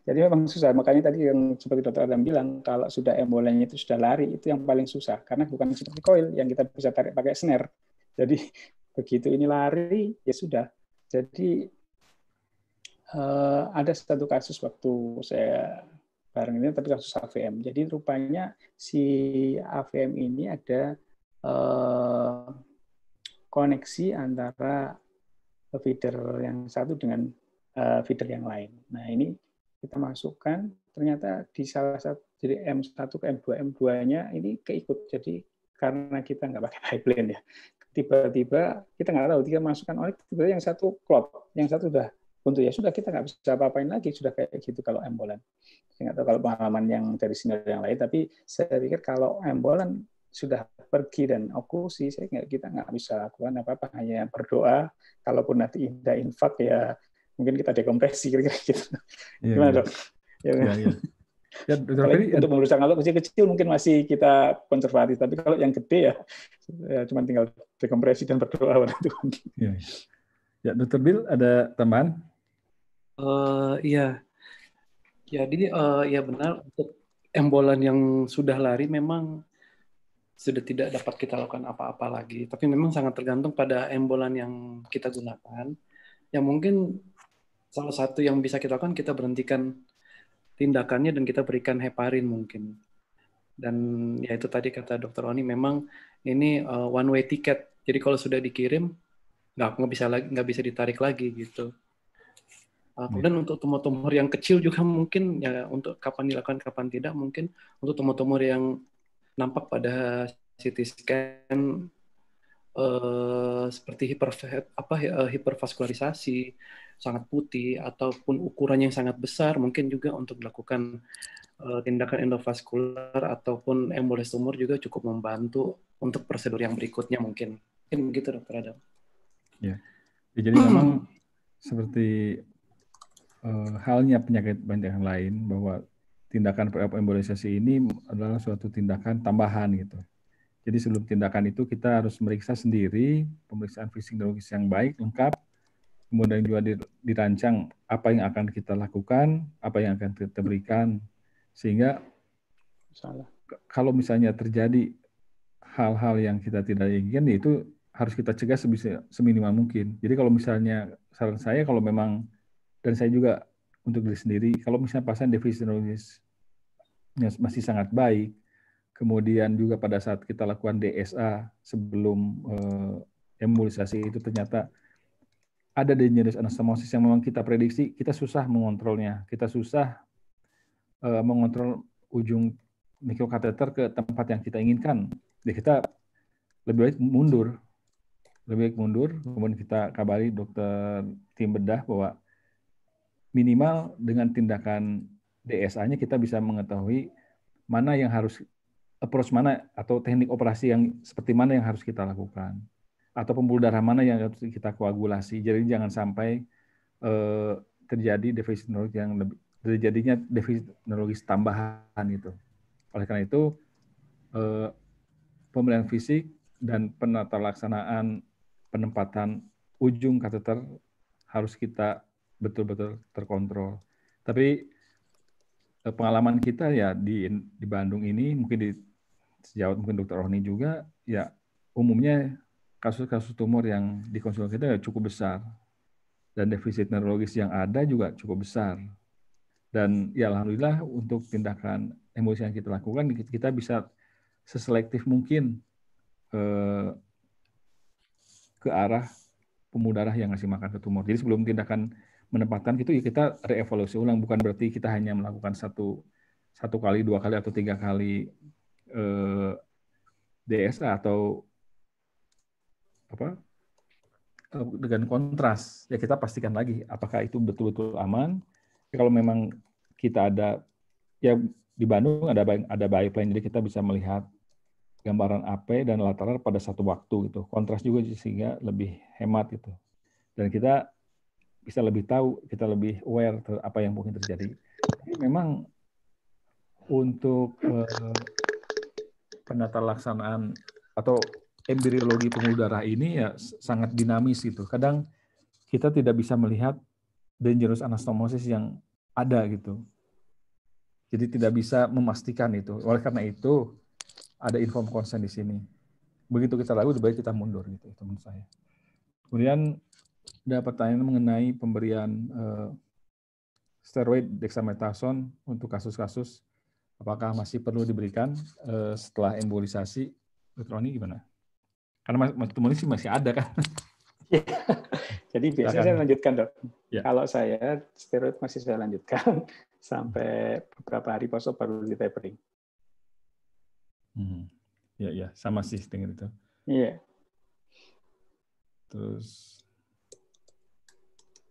jadi memang susah. Makanya tadi yang seperti Dr. Adam bilang, kalau sudah embolanya itu sudah lari, itu yang paling susah. Karena bukan seperti koil yang kita bisa tarik pakai snare. Jadi begitu ini lari, ya sudah. Jadi eh, ada satu kasus waktu saya bareng ini, tapi kasus AVM. Jadi rupanya si AVM ini ada uh, koneksi antara feeder yang satu dengan uh, feeder yang lain. Nah, ini kita masukkan ternyata di salah satu jadi M1 ke M2 M2-nya ini keikut. Jadi karena kita nggak pakai pipeline ya. Tiba-tiba kita nggak tahu tiga masukkan oleh tiba, tiba yang satu klop, yang satu sudah untuk ya sudah kita nggak bisa apa-apain lagi sudah kayak gitu kalau embolan. Saya nggak tahu kalau pengalaman yang dari sinar yang lain tapi saya pikir kalau embolan sudah pergi dan okusi, saya kita nggak bisa lakukan apa-apa hanya berdoa. Kalaupun nanti ada infak ya mungkin kita dekompresi kira-kira gitu. Yeah, Gimana iya. dok? Ya, iya, iya. Ya, untuk pengurus kalau kecil kecil mungkin masih kita konservatif, tapi kalau yang gede ya, ya cuma tinggal dekompresi dan berdoa pada Tuhan. Ya, ya Dokter Bill ada teman? Uh, eh, iya, jadi uh, ya benar untuk embolan yang sudah lari memang sudah tidak dapat kita lakukan apa-apa lagi. Tapi memang sangat tergantung pada embolan yang kita gunakan. Yang mungkin salah satu yang bisa kita lakukan kita berhentikan tindakannya dan kita berikan heparin mungkin. Dan ya itu tadi kata dokter Oni memang ini eh, one way ticket. Jadi kalau sudah dikirim nggak nggak bisa lagi nggak bisa ditarik lagi gitu. Eh, hmm. kemudian untuk tumor-tumor yang kecil juga mungkin ya untuk kapan dilakukan kapan tidak mungkin untuk tumor-tumor yang nampak pada CT scan uh, seperti hiperfet apa eh, hipervaskularisasi sangat putih ataupun ukuran yang sangat besar mungkin juga untuk dilakukan uh, tindakan endovaskular ataupun embolis tumor juga cukup membantu untuk prosedur yang berikutnya mungkin mungkin begitu dokter Adam. Ya. ya jadi memang seperti uh, halnya penyakit penyakit lain bahwa tindakan embolisasi ini adalah suatu tindakan tambahan gitu. Jadi sebelum tindakan itu kita harus meriksa sendiri pemeriksaan fisik dan yang baik, lengkap, kemudian juga dirancang apa yang akan kita lakukan, apa yang akan kita berikan, sehingga Salah. kalau misalnya terjadi hal-hal yang kita tidak inginkan, ya itu harus kita cegah sebisa seminimal mungkin. Jadi kalau misalnya saran saya kalau memang dan saya juga untuk diri sendiri. Kalau misalnya pasien defisit neurologis masih sangat baik, kemudian juga pada saat kita lakukan DSA sebelum eh, embolisasi itu ternyata ada jenis anastomosis yang memang kita prediksi, kita susah mengontrolnya. Kita susah eh, mengontrol ujung mikrokateter ke tempat yang kita inginkan. Jadi kita lebih baik mundur. Lebih baik mundur, kemudian kita kabari dokter tim bedah bahwa minimal dengan tindakan DSA-nya kita bisa mengetahui mana yang harus approach mana atau teknik operasi yang seperti mana yang harus kita lakukan atau pembuluh darah mana yang harus kita koagulasi. Jadi jangan sampai eh, terjadi defisit neurologis yang terjadinya defisit neurologis tambahan itu. Oleh karena itu eh, pemeriksaan fisik dan penata laksanaan penempatan ujung kateter harus kita betul-betul terkontrol. Tapi eh, pengalaman kita ya di di Bandung ini mungkin di sejauh mungkin dokter Rohni juga ya umumnya kasus-kasus tumor yang di kita ya cukup besar dan defisit neurologis yang ada juga cukup besar dan ya alhamdulillah untuk tindakan emosi yang kita lakukan kita bisa seselektif mungkin eh, ke arah pemudarah yang ngasih makan ke tumor jadi sebelum tindakan menempatkan itu ya kita reevaluasi ulang bukan berarti kita hanya melakukan satu satu kali dua kali atau tiga kali eh, DSA atau apa eh, dengan kontras ya kita pastikan lagi apakah itu betul-betul aman ya, kalau memang kita ada ya di Bandung ada ada bioplan jadi kita bisa melihat gambaran AP dan latar pada satu waktu gitu kontras juga sehingga lebih hemat gitu dan kita bisa lebih tahu, kita lebih aware apa yang mungkin terjadi. Tapi memang untuk eh, penata laksanaan atau embriologi pembuluh darah ini ya sangat dinamis gitu. Kadang kita tidak bisa melihat dangerous anastomosis yang ada gitu. Jadi tidak bisa memastikan itu. Oleh karena itu ada inform konsen di sini. Begitu kita lagu lebih baik kita mundur gitu, teman saya. Kemudian ada pertanyaan mengenai pemberian uh, steroid dexamethasone untuk kasus-kasus apakah masih perlu diberikan uh, setelah embolisasi elektronik gimana? Karena temuannya sih masih ada kan? Iya. Jadi biasanya saya lanjutkan dok. Ya. Kalau saya steroid masih saya lanjutkan sampai hmm. beberapa hari poso baru di tapering. Hmm. Ya ya sama sih dengan itu. Iya. Terus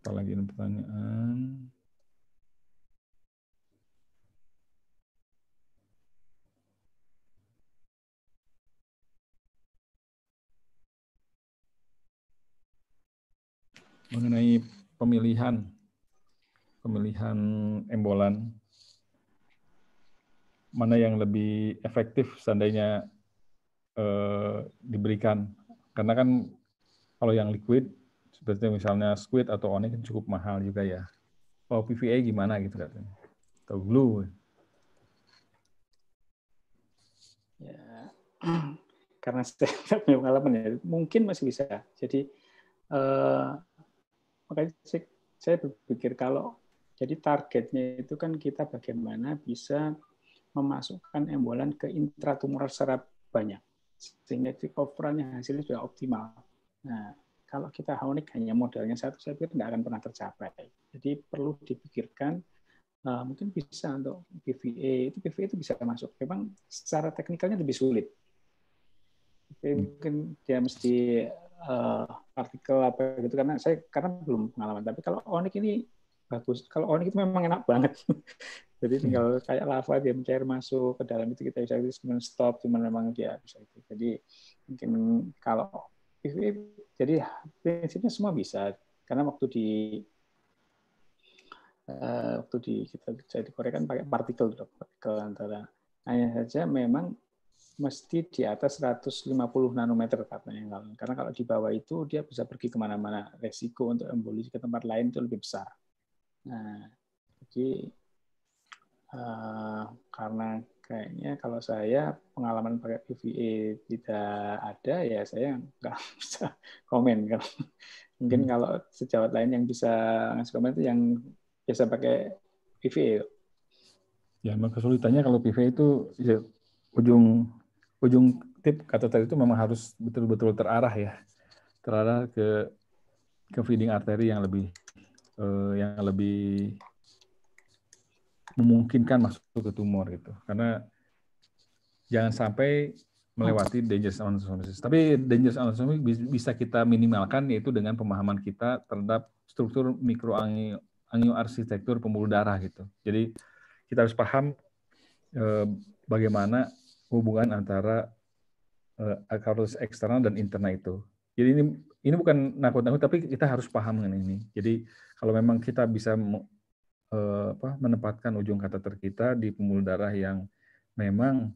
apalagi ada pertanyaan? Mengenai pemilihan pemilihan embolan mana yang lebih efektif seandainya eh, diberikan karena kan kalau yang liquid seperti misalnya squid atau onyx kan cukup mahal juga ya. Kalau PVA gimana gitu katanya? Atau glue? Ya, karena saya punya pengalaman ya, mungkin masih bisa. Jadi eh, makanya saya, berpikir kalau jadi targetnya itu kan kita bagaimana bisa memasukkan embolan ke intratumoral secara banyak sehingga recoverannya hasilnya sudah optimal. Nah, kalau kita haunik hanya modalnya satu, saya pikir tidak akan pernah tercapai. Jadi perlu dipikirkan eh, mungkin bisa untuk PVA itu PVA itu bisa masuk. Memang secara teknikalnya lebih sulit. Jadi hmm. mungkin dia mesti uh, artikel apa gitu karena saya karena belum pengalaman. Tapi kalau onik ini bagus. Kalau onik itu memang enak banget. Jadi hmm. tinggal kayak lava dia mencair masuk ke dalam itu kita bisa stop, cuman memang dia bisa itu. Jadi mungkin kalau jadi prinsipnya semua bisa karena waktu di uh, waktu di kita Korea dikorekan pakai partikel partikel antara hanya saja memang mesti di atas 150 nanometer katanya karena kalau di bawah itu dia bisa pergi kemana-mana resiko untuk emboli ke tempat lain itu lebih besar nah jadi uh, karena Kayaknya kalau saya pengalaman pakai PVA tidak ada ya saya nggak bisa komen kan. Mungkin hmm. kalau sejawat lain yang bisa ngasih komen itu yang biasa pakai PVA. Ya, maka kesulitannya kalau PVA itu ya, ujung ujung tip kata tadi itu memang harus betul-betul terarah ya. Terarah ke ke feeding arteri yang lebih eh, yang lebih memungkinkan masuk ke tumor gitu. Karena jangan sampai melewati dangerous anastomosis. Tapi dangerous anastomosis bisa kita minimalkan yaitu dengan pemahaman kita terhadap struktur mikroangio arsitektur pembuluh darah gitu. Jadi kita harus paham eh, bagaimana hubungan antara eh, akarus eksternal dan internal itu. Jadi ini ini bukan nakut-nakut tapi kita harus paham dengan ini. Jadi kalau memang kita bisa Eh, apa, menempatkan ujung kateter kita di pembuluh darah yang memang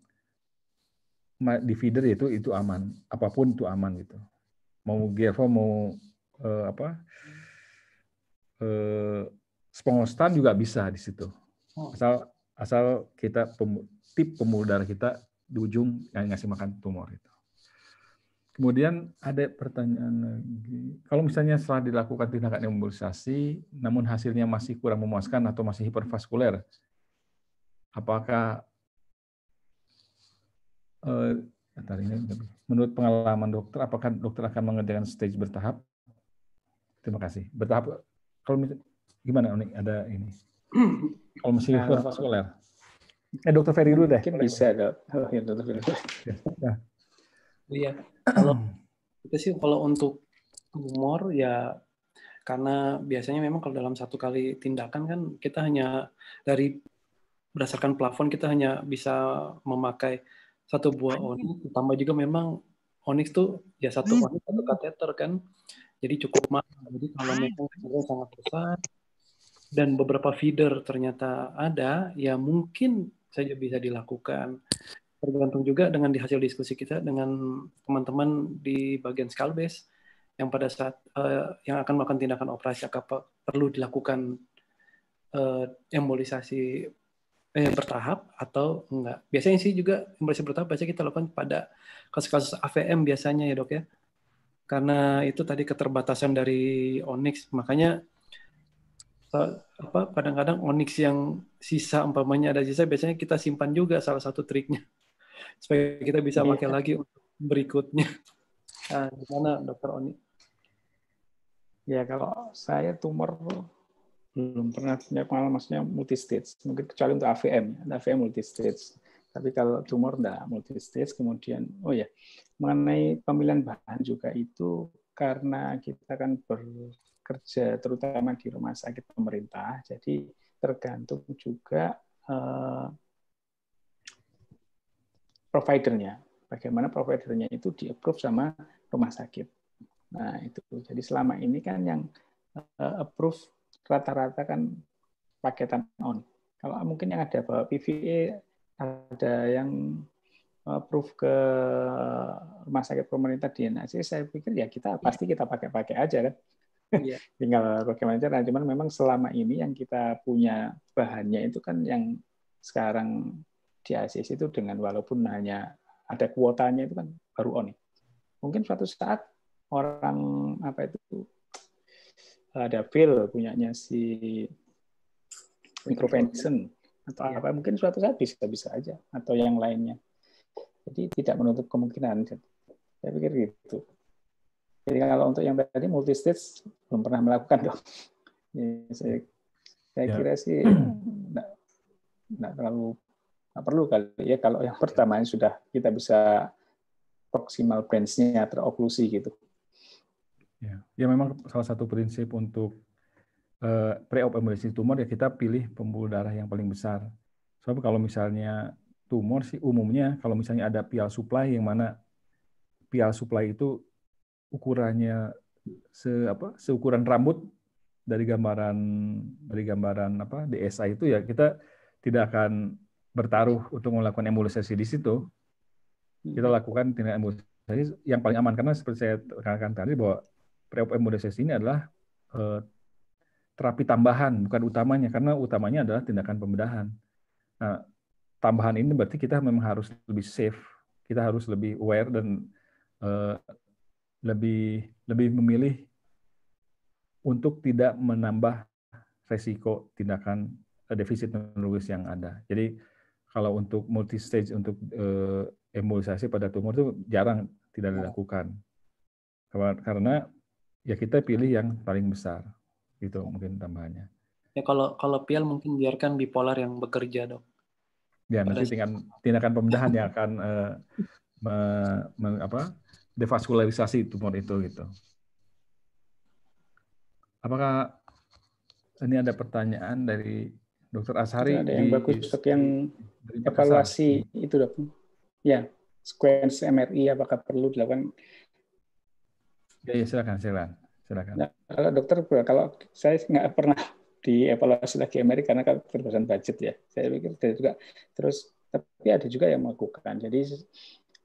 di feeder itu itu aman, apapun itu aman gitu. Mau GFO mau eh, apa eh, spongostan juga bisa di situ. Oh. Asal asal kita pem, tip pembuluh darah kita di ujung yang ngasih makan tumor itu. Kemudian ada pertanyaan lagi. Kalau misalnya setelah dilakukan tindakan embolisasi, namun hasilnya masih kurang memuaskan atau masih hipervaskuler, apakah eh, menurut pengalaman dokter, apakah dokter akan mengerjakan stage bertahap? Terima kasih. Bertahap. Kalau misalnya, gimana Unik? Ada ini. Kalau masih hipervaskuler. Eh, dokter Ferry dulu deh. Mungkin bisa dok. Oh, ya, dokter Ferry. Iya. iya kalau kita hmm. sih kalau untuk humor ya karena biasanya memang kalau dalam satu kali tindakan kan kita hanya dari berdasarkan plafon kita hanya bisa memakai satu buah iya. onyx tambah juga memang onyx tuh ya satu hmm. onyx satu kateter kan jadi cukup mahal jadi kalau ah, memang iya. sangat besar dan beberapa feeder ternyata ada ya mungkin saja bisa dilakukan tergantung juga dengan di hasil diskusi kita dengan teman-teman di bagian scale base yang pada saat uh, yang akan melakukan tindakan operasi apa perlu dilakukan uh, embolisasi eh, bertahap atau enggak. Biasanya sih juga embolisasi bertahap biasanya kita lakukan pada kasus-kasus AVM biasanya ya dok ya. Karena itu tadi keterbatasan dari Onyx, makanya eh, apa kadang-kadang Onyx yang sisa umpamanya ada sisa biasanya kita simpan juga salah satu triknya supaya kita bisa iya. pakai lagi untuk berikutnya. Nah, gimana dokter Oni? Ya kalau saya tumor belum pernah punya pengalaman maksudnya multi stage mungkin kecuali untuk AVM AVM ya. multi stage tapi kalau tumor tidak multi stage kemudian oh ya mengenai pemilihan bahan juga itu karena kita kan bekerja terutama di rumah sakit pemerintah jadi tergantung juga eh, providernya. Bagaimana providernya itu di-approve sama rumah sakit. Nah, itu. Jadi selama ini kan yang eh, approve rata-rata kan paketan on. Kalau mungkin yang ada bawa PVE ada yang approve ke rumah sakit pemerintah di NAC, saya pikir ya kita iya. pasti kita pakai-pakai aja kan. Yeah. Tinggal bagaimana cara. Cuman memang selama ini yang kita punya bahannya itu kan yang sekarang di ICC itu dengan walaupun hanya ada kuotanya itu kan baru on. Ya. Mungkin suatu saat orang apa itu ada feel punyanya si microvention atau iya. apa mungkin suatu saat bisa bisa aja atau yang lainnya. Jadi tidak menutup kemungkinan. Saya pikir gitu. Jadi kalau untuk yang tadi multi stage belum pernah melakukan dong. Ya, saya saya iya. kira sih enggak, enggak terlalu Nah, perlu kali ya kalau yang pertama ini sudah kita bisa proximal branch-nya teroklusi gitu. Ya, ya memang salah satu prinsip untuk uh, eh, pre-op emulasi tumor ya kita pilih pembuluh darah yang paling besar. Soalnya kalau misalnya tumor sih umumnya kalau misalnya ada pial supply yang mana pial supply itu ukurannya se apa seukuran rambut dari gambaran dari gambaran apa DSI itu ya kita tidak akan bertaruh untuk melakukan embolisasi di situ, kita hmm. lakukan tindakan embolisasi yang paling aman karena seperti saya katakan tadi bahwa pre embolisasi ini adalah eh, terapi tambahan bukan utamanya karena utamanya adalah tindakan pembedahan. Nah, tambahan ini berarti kita memang harus lebih safe, kita harus lebih aware dan eh, lebih lebih memilih untuk tidak menambah resiko tindakan eh, defisit neurologis yang ada. Jadi kalau untuk multi stage untuk uh, embolisasi pada tumor itu jarang tidak ya. dilakukan karena ya kita pilih yang paling besar itu mungkin tambahannya ya kalau kalau pial mungkin biarkan bipolar yang bekerja dok ya Pada nanti dengan tindakan pembedahan yang akan uh, me, me, apa devaskularisasi tumor itu gitu apakah ini ada pertanyaan dari Dokter Ashari ada yang di, bagus untuk yang evaluasi Asari. itu dok. Ya, sequence MRI apakah perlu dilakukan? Ya, ya silakan, silakan, silakan. Nah, kalau dokter, kalau saya nggak pernah dievaluasi lagi MRI karena terbatas kan budget ya. Saya pikir tidak juga terus tapi ada juga yang melakukan. Jadi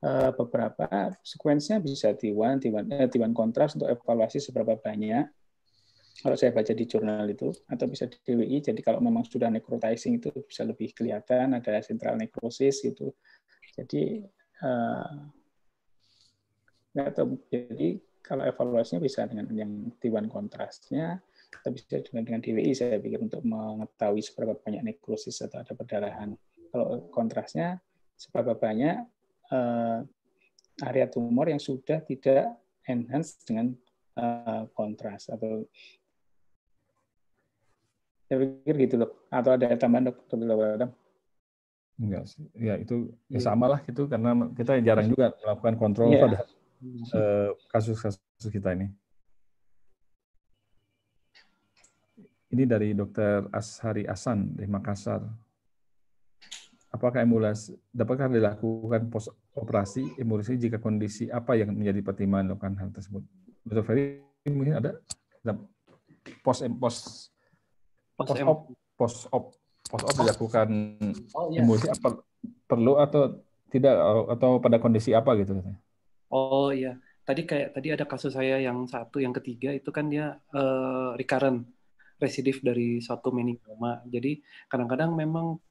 eh, beberapa sekuensinya bisa T1, T1, kontras untuk evaluasi seberapa banyak kalau saya baca di jurnal itu atau bisa di DWI jadi kalau memang sudah necrotizing itu bisa lebih kelihatan ada sentral necrosis gitu jadi uh, tahu jadi kalau evaluasinya bisa dengan yang t kontrasnya atau bisa dengan dengan DWI saya pikir untuk mengetahui seberapa banyak necrosis atau ada perdarahan kalau kontrasnya seberapa banyak uh, area tumor yang sudah tidak enhance dengan eh, kontras atau saya pikir gitu loh. Atau ada tambahan dok? Adam? Enggak sih. Ya itu ya iya. sama lah itu karena kita jarang juga melakukan kontrol yeah. pada iya. Eh, kasus-kasus uh, kita ini. Ini dari Dokter Ashari Asan di Makassar. Apakah emulasi dapatkah dilakukan pos operasi emulasi jika kondisi apa yang menjadi pertimbangan melakukan hal tersebut? Dr. Ferry mungkin ada pos pos pos op pos op pos op dilakukan oh, iya. apa perlu atau tidak atau pada kondisi apa gitu oh iya tadi kayak tadi ada kasus saya yang satu yang ketiga itu kan dia uh, recurrent residif dari suatu meningioma jadi kadang-kadang memang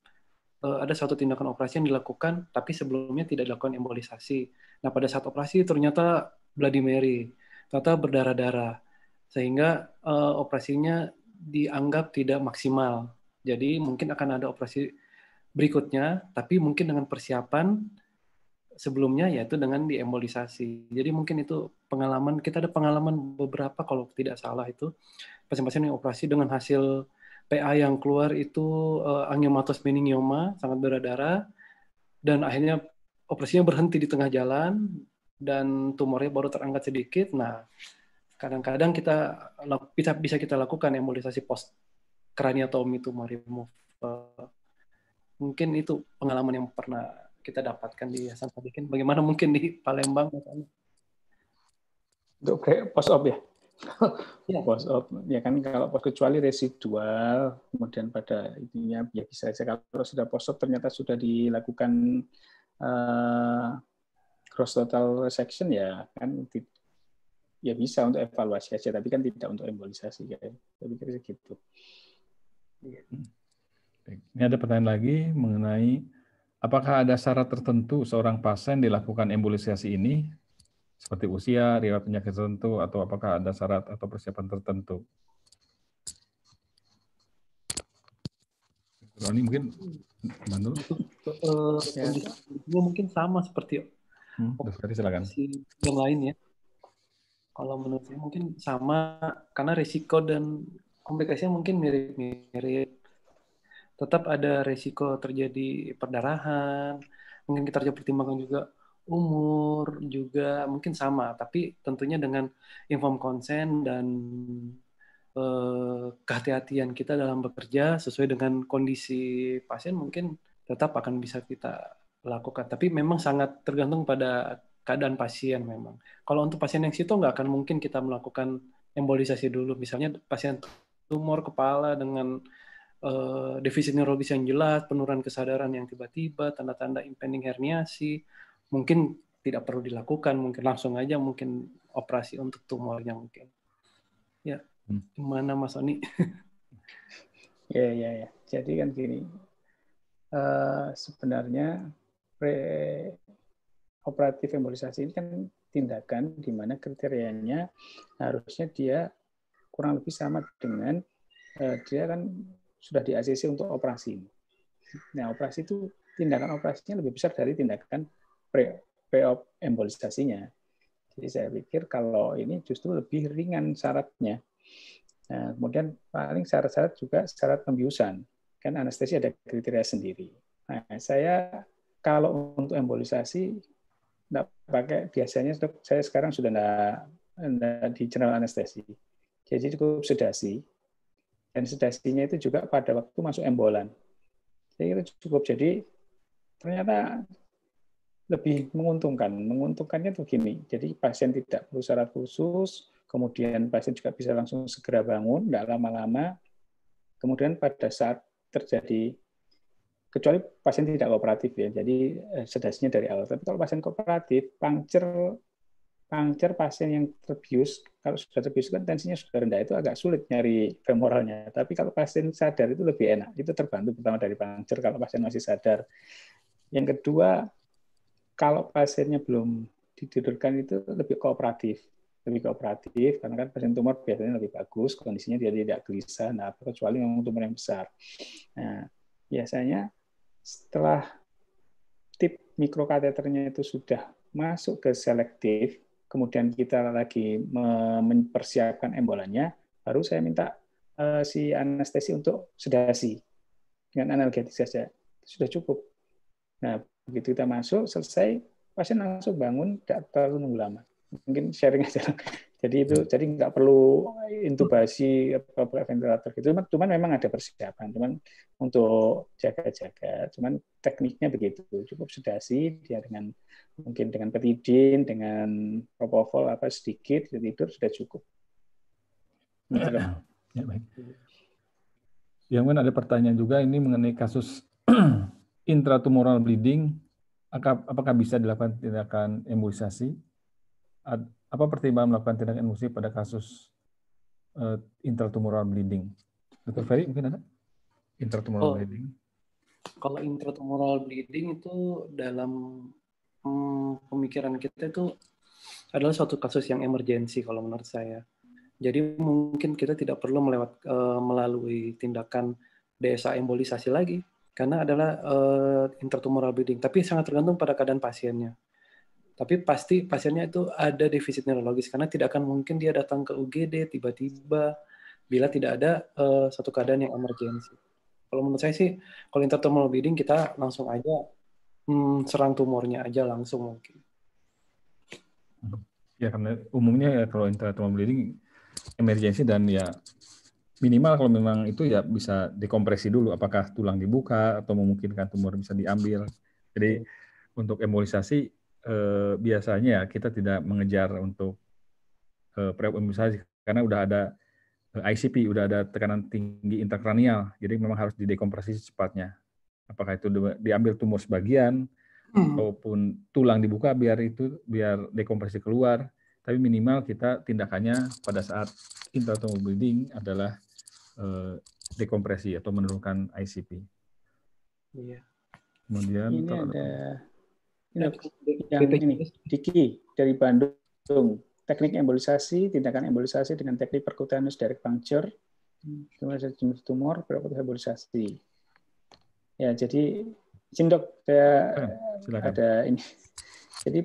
uh, ada suatu tindakan operasi yang dilakukan tapi sebelumnya tidak dilakukan embolisasi nah pada saat operasi ternyata Bloody Mary ternyata berdarah-darah sehingga uh, operasinya dianggap tidak maksimal. Jadi mungkin akan ada operasi berikutnya, tapi mungkin dengan persiapan sebelumnya yaitu dengan diembolisasi. Jadi mungkin itu pengalaman kita ada pengalaman beberapa kalau tidak salah itu pasien-pasien yang operasi dengan hasil PA yang keluar itu uh, angiomatos meningioma sangat berdarah dan akhirnya operasinya berhenti di tengah jalan dan tumornya baru terangkat sedikit. Nah, kadang-kadang kita bisa bisa kita lakukan embolisasi post kraniatomi atau remove. Eh, mungkin itu pengalaman yang pernah kita dapatkan di Hasan Sadikin. Bagaimana mungkin di Palembang? Untuk post op ya? ya. post op ya kan kalau post kecuali residual kemudian pada intinya ya bisa saja kalau sudah post op ternyata sudah dilakukan uh, cross total resection ya kan ya bisa untuk evaluasi aja, tapi kan tidak untuk embolisasi kayak. Tapi kira gitu. Iya. Hmm. Ini ada pertanyaan lagi mengenai apakah ada syarat tertentu seorang pasien dilakukan embolisasi ini seperti usia, riwayat penyakit tertentu atau apakah ada syarat atau persiapan tertentu? Roni mungkin bantu Uh, eh, ya. Mungkin sama seperti hmm, silakan. yang lain ya kalau menurut saya mungkin sama karena risiko dan komplikasinya mungkin mirip-mirip. Tetap ada risiko terjadi perdarahan. Mungkin kita harus pertimbangkan juga umur juga mungkin sama, tapi tentunya dengan inform konsen dan eh, kehati-hatian kita dalam bekerja sesuai dengan kondisi pasien mungkin tetap akan bisa kita lakukan. Tapi memang sangat tergantung pada keadaan pasien memang. Kalau untuk pasien yang situ nggak akan mungkin kita melakukan embolisasi dulu. Misalnya pasien tumor kepala dengan uh, defisit neurologis yang jelas, penurunan kesadaran yang tiba-tiba, tanda-tanda impending herniasi, mungkin tidak perlu dilakukan, mungkin langsung aja mungkin operasi untuk tumornya mungkin. Ya, hmm. gimana Mas Oni? ya, ya, ya. Jadi kan gini, uh, sebenarnya operatif embolisasi ini kan tindakan di mana kriterianya harusnya dia kurang lebih sama dengan eh, dia kan sudah di ACC untuk operasi. Nah, operasi itu tindakan operasinya lebih besar dari tindakan pre, pre embolisasinya. Jadi saya pikir kalau ini justru lebih ringan syaratnya. Nah, kemudian paling syarat-syarat juga syarat pembiusan. Kan anestesi ada kriteria sendiri. Nah, saya kalau untuk embolisasi nggak pakai biasanya saya sekarang sudah nggak, enggak di general anestesi jadi cukup sedasi dan sedasinya itu juga pada waktu masuk embolan jadi itu cukup jadi ternyata lebih menguntungkan menguntungkannya tuh gini jadi pasien tidak perlu syarat khusus kemudian pasien juga bisa langsung segera bangun tidak lama-lama kemudian pada saat terjadi kecuali pasien tidak kooperatif ya. Jadi eh, sedasinya dari awal. Tapi kalau pasien kooperatif, pangcer pancer pasien yang terbius, kalau sudah terbius kan tensinya sudah rendah itu agak sulit nyari femoralnya. Tapi kalau pasien sadar itu lebih enak. Itu terbantu pertama dari pangcer kalau pasien masih sadar. Yang kedua, kalau pasiennya belum ditidurkan itu lebih kooperatif lebih kooperatif karena kan pasien tumor biasanya lebih bagus kondisinya dia tidak gelisah nah kecuali memang tumor yang besar nah biasanya setelah tip mikrokateternya itu sudah masuk ke selektif, kemudian kita lagi mempersiapkan embolanya, baru saya minta uh, si anestesi untuk sedasi dengan analgetik saja. Sudah cukup. Nah, begitu kita masuk, selesai, pasien langsung bangun, tidak terlalu nunggu lama. Mungkin sharing aja. Jadi itu hmm. jadi nggak perlu intubasi apa ventilator gitu. Cuman, cuman memang ada persiapan. Cuman untuk jaga-jaga. Cuman tekniknya begitu. Cukup sedasi dia dengan mungkin dengan petidin, dengan propofol apa sedikit Jadi itu sudah cukup. Gitu ya, baik. Yang mana ada pertanyaan juga ini mengenai kasus intratumoral bleeding apakah bisa dilakukan tindakan embolisasi apa pertimbangan melakukan tindakan emosi pada kasus uh, intratumoral bleeding? Dr. Ferry mungkin ada? Intratumoral oh. bleeding. Kalau intratumoral bleeding itu dalam hmm, pemikiran kita itu adalah suatu kasus yang emergensi kalau menurut saya. Jadi mungkin kita tidak perlu melewat uh, melalui tindakan desa embolisasi lagi karena adalah uh, intratumoral bleeding. Tapi sangat tergantung pada keadaan pasiennya tapi pasti pasiennya itu ada defisit neurologis karena tidak akan mungkin dia datang ke UGD tiba-tiba bila tidak ada uh, satu keadaan yang emergensi. Kalau menurut saya sih, kalau intertumoral bleeding kita langsung aja hmm, serang tumornya aja langsung mungkin. Ya karena umumnya ya kalau intratumoral bleeding emergensi dan ya minimal kalau memang itu ya bisa dekompresi dulu apakah tulang dibuka atau memungkinkan tumor bisa diambil. Jadi untuk embolisasi eh, biasanya ya kita tidak mengejar untuk eh, premiumisasi karena udah ada eh, ICP, udah ada tekanan tinggi intrakranial. Jadi memang harus didekompresi secepatnya. Apakah itu diambil tumor sebagian hmm. ataupun tulang dibuka biar itu biar dekompresi keluar. Tapi minimal kita tindakannya pada saat intratumor bleeding adalah eh, dekompresi atau menurunkan ICP. Iya. Kemudian ini ada Nah, yang ini, Diki dari Bandung. Teknik embolisasi, tindakan embolisasi dengan teknik percutaneous direct puncture, tumor jenis tumor, berapa embolisasi. Ya, jadi sindok saya ah, ada ini. Jadi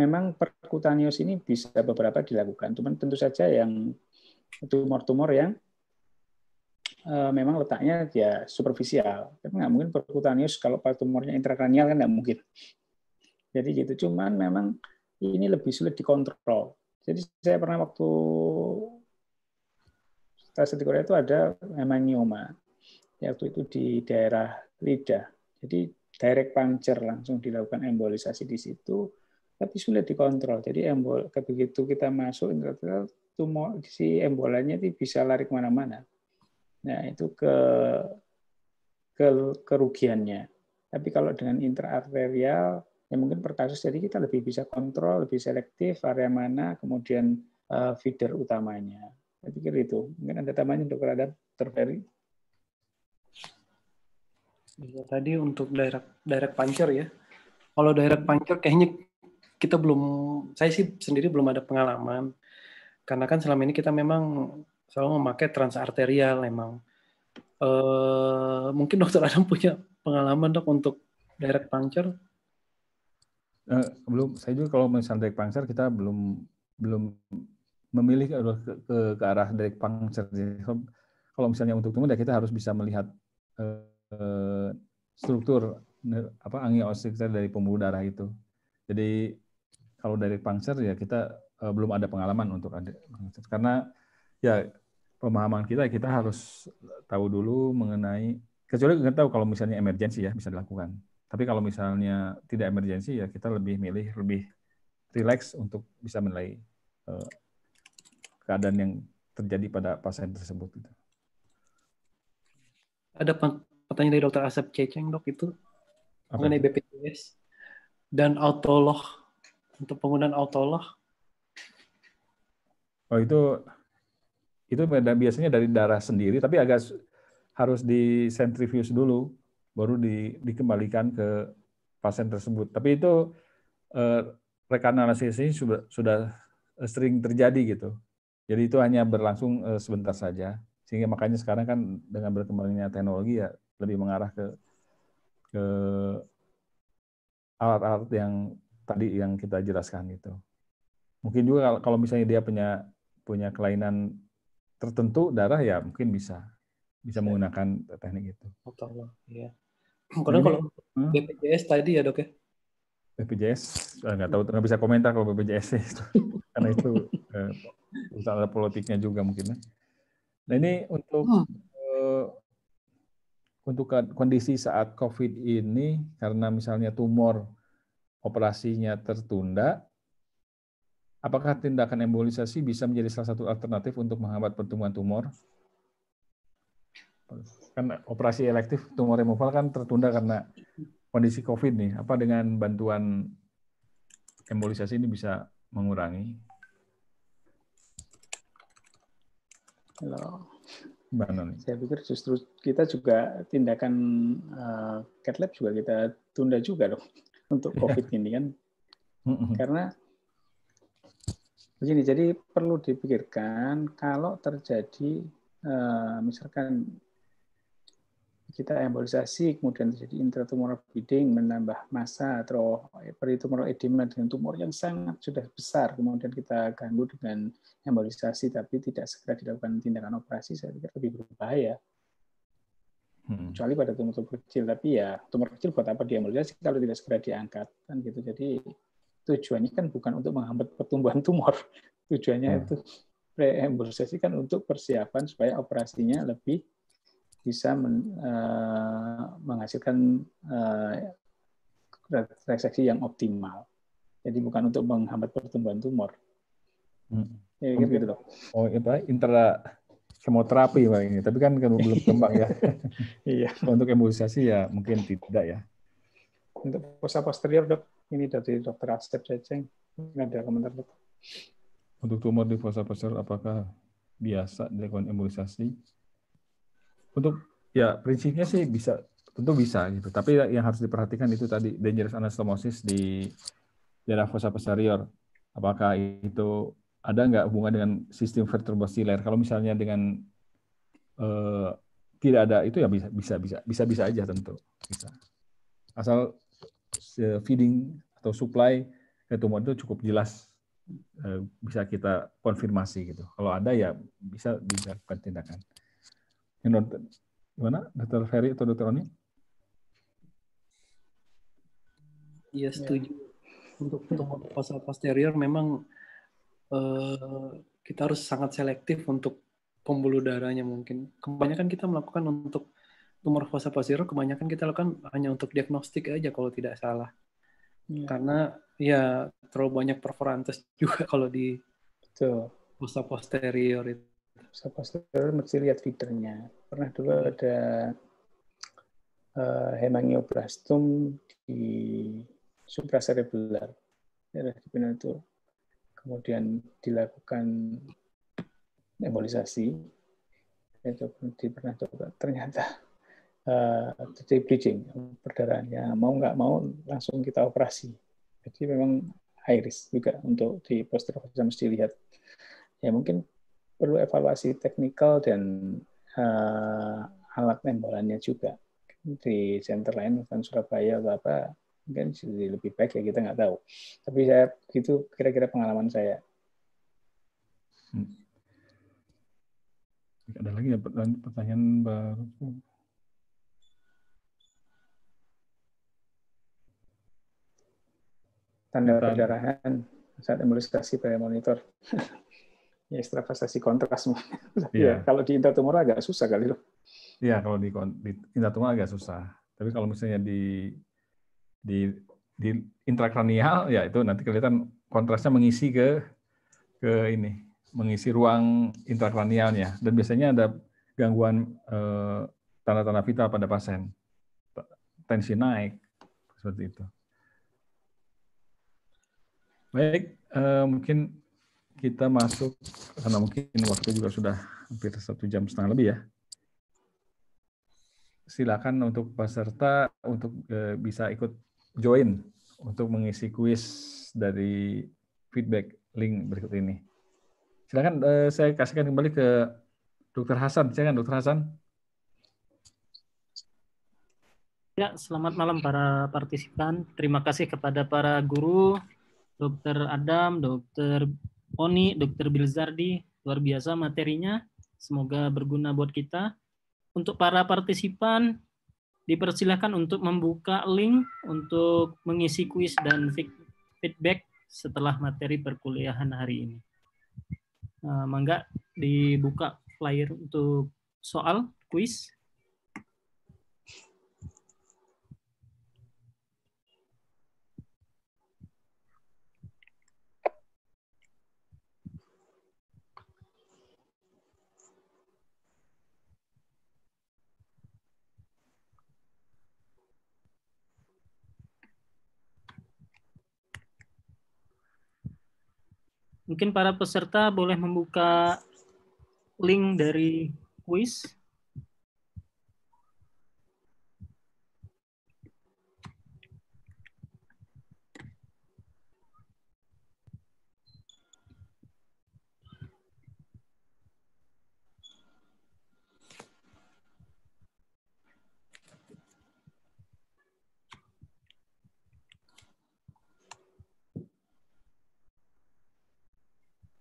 memang percutaneous ini bisa beberapa dilakukan, cuman tentu saja yang tumor-tumor yang eh, memang letaknya ya superficial. Tapi nggak mungkin percutaneous kalau tumornya intrakranial kan nggak mungkin. Jadi gitu. Cuman memang ini lebih sulit dikontrol. Jadi saya pernah waktu stasi di Korea itu ada memang hemangioma. Yaitu itu di daerah lidah. Jadi direct puncture langsung dilakukan embolisasi di situ tapi sulit dikontrol. Jadi embol begitu kita masuk intrateral tumor si embolanya itu bisa lari kemana-mana. Nah itu ke, ke kerugiannya. Tapi kalau dengan intraarterial ya mungkin per kasus jadi kita lebih bisa kontrol lebih selektif area mana kemudian uh, feeder utamanya saya pikir itu mungkin ada tambahan untuk terhadap terferi Ya, tadi untuk direct direct puncher ya. Kalau direct pancer kayaknya kita belum saya sih sendiri belum ada pengalaman. Karena kan selama ini kita memang selalu memakai transarterial memang. Eh, mungkin dokter Adam punya pengalaman dok untuk direct pancer. Uh, belum saya juga kalau misalnya direct puncture kita belum belum memilih ke, ke, ke arah direct puncture Jadi, kalau misalnya untuk tunggu ya kita harus bisa melihat uh, struktur apa angiosis dari pembuluh darah itu. Jadi kalau dari pangser ya kita uh, belum ada pengalaman untuk ada karena ya pemahaman kita ya kita harus tahu dulu mengenai kecuali kita tahu kalau misalnya emergensi ya bisa dilakukan. Tapi kalau misalnya tidak emergensi ya kita lebih milih lebih relax untuk bisa menilai eh, keadaan yang terjadi pada pasien tersebut. Gitu. Ada pertanyaan dari Dokter Asep Ceceng dok itu Apa? mengenai BPJS dan autolog untuk penggunaan autolog. Oh itu itu biasanya dari darah sendiri tapi agak harus di disentrifuse dulu baru di, dikembalikan ke pasien tersebut. Tapi itu eh, analisis ini sudah, sudah eh, sering terjadi gitu. Jadi itu hanya berlangsung eh, sebentar saja. Sehingga makanya sekarang kan dengan berkembangnya teknologi ya lebih mengarah ke ke alat-alat yang tadi yang kita jelaskan gitu. Mungkin juga kalau misalnya dia punya punya kelainan tertentu darah ya mungkin bisa bisa menggunakan teknik itu. ya. Karena kalau hmm? BPJS tadi ya dok ya? BPJS eh, nggak tahu nggak bisa komentar kalau BPJS karena itu eh, ada politiknya juga mungkin. Ya. Nah ini untuk hmm. eh, untuk kondisi saat COVID ini karena misalnya tumor operasinya tertunda, apakah tindakan embolisasi bisa menjadi salah satu alternatif untuk menghambat pertumbuhan tumor? kan operasi elektif tumor removal kan tertunda karena kondisi COVID nih. Apa dengan bantuan embolisasi ini bisa mengurangi? Halo. Mbak Saya pikir justru kita juga tindakan uh, cat lab juga kita tunda juga dong untuk iya. COVID ini kan. Karena begini, jadi perlu dipikirkan kalau terjadi uh, misalkan kita embolisasi, kemudian terjadi intratumoral bleeding, menambah massa atau eh, peritumoral edema dengan tumor yang sangat sudah besar, kemudian kita ganggu dengan embolisasi, tapi tidak segera dilakukan tindakan operasi, saya pikir lebih berbahaya. Hmm. Kecuali pada tumor-tumor kecil, tapi ya tumor kecil buat apa diembolisasi kalau tidak segera diangkat, kan gitu. Jadi tujuannya kan bukan untuk menghambat pertumbuhan tumor, tujuannya hmm. itu preembolisasi kan untuk persiapan supaya operasinya lebih bisa men, uh, menghasilkan uh, eh, reseksi yang optimal. Jadi bukan untuk menghambat pertumbuhan tumor. Hmm. Ya, gitu, gitu Oh, apa iya, intra kemoterapi pak ini, tapi kan belum kembang ya. iya. Untuk embolisasi ya mungkin tidak ya. Untuk posa posterior dok, ini dari dokter Asep Ceceng nggak ada komentar dok. Untuk tumor di fosa posterior apakah biasa dilakukan embolisasi? untuk ya prinsipnya sih bisa tentu bisa gitu. Tapi yang harus diperhatikan itu tadi dangerous anastomosis di daerah fossa posterior. Apakah itu ada nggak hubungan dengan sistem vertebrosiler? Kalau misalnya dengan eh, tidak ada itu ya bisa bisa bisa bisa bisa aja tentu bisa. Asal eh, feeding atau supply ke tumor itu cukup jelas eh, bisa kita konfirmasi gitu. Kalau ada ya bisa bisa tindakan. Gimana, Dokter Ferry atau Dokter Oni? Iya, iya. setuju. Untuk tumor pasal posterior memang eh, kita harus sangat selektif untuk pembuluh darahnya mungkin. Kebanyakan kita melakukan untuk tumor fosa posterior, kebanyakan kita lakukan hanya untuk diagnostik aja kalau tidak salah. Ya. Karena ya terlalu banyak perforantes juga kalau di fosa posterior itu. Sapa mesti lihat feedernya. Pernah dulu ada uh, hemangioblastum di suprasereblar, daerah di Kemudian dilakukan embolisasi. Itu pernah coba. Ternyata eh, terjadi uh, bleeding, perdarahannya. Mau nggak mau langsung kita operasi. Jadi memang high risk juga untuk di posterior mesti lihat. Ya mungkin perlu evaluasi teknikal dan uh, alat tembolannya juga di center lain bukan Surabaya atau apa mungkin jadi lebih baik ya kita nggak tahu tapi saya itu kira-kira pengalaman saya hmm. ada lagi ya pertanyaan baru tanda perdarahan saat emulisasi pada monitor ya ekstravasasi kontras. ya, yeah. kalau di intratumoral agak susah kali loh. Iya, kalau di, di intratumoral agak susah. Tapi kalau misalnya di di di intrakranial ya itu nanti kelihatan kontrasnya mengisi ke ke ini, mengisi ruang intrakranialnya dan biasanya ada gangguan eh, tanda-tanda eh, vital pada pasien. Tensi naik seperti itu. Baik, eh, mungkin kita masuk karena mungkin waktu juga sudah hampir satu jam setengah lebih ya. Silakan untuk peserta untuk eh, bisa ikut join untuk mengisi kuis dari feedback link berikut ini. Silakan eh, saya kasihkan kembali ke Dokter Hasan. Silakan Dokter Hasan. Ya, selamat malam para partisipan. Terima kasih kepada para guru, Dokter Adam, Dokter Oni, oh, Dr. Bilzardi, luar biasa materinya. Semoga berguna buat kita. Untuk para partisipan, dipersilahkan untuk membuka link untuk mengisi kuis dan feedback setelah materi perkuliahan hari ini. Eh, mangga dibuka flyer untuk soal kuis. Mungkin para peserta boleh membuka link dari kuis.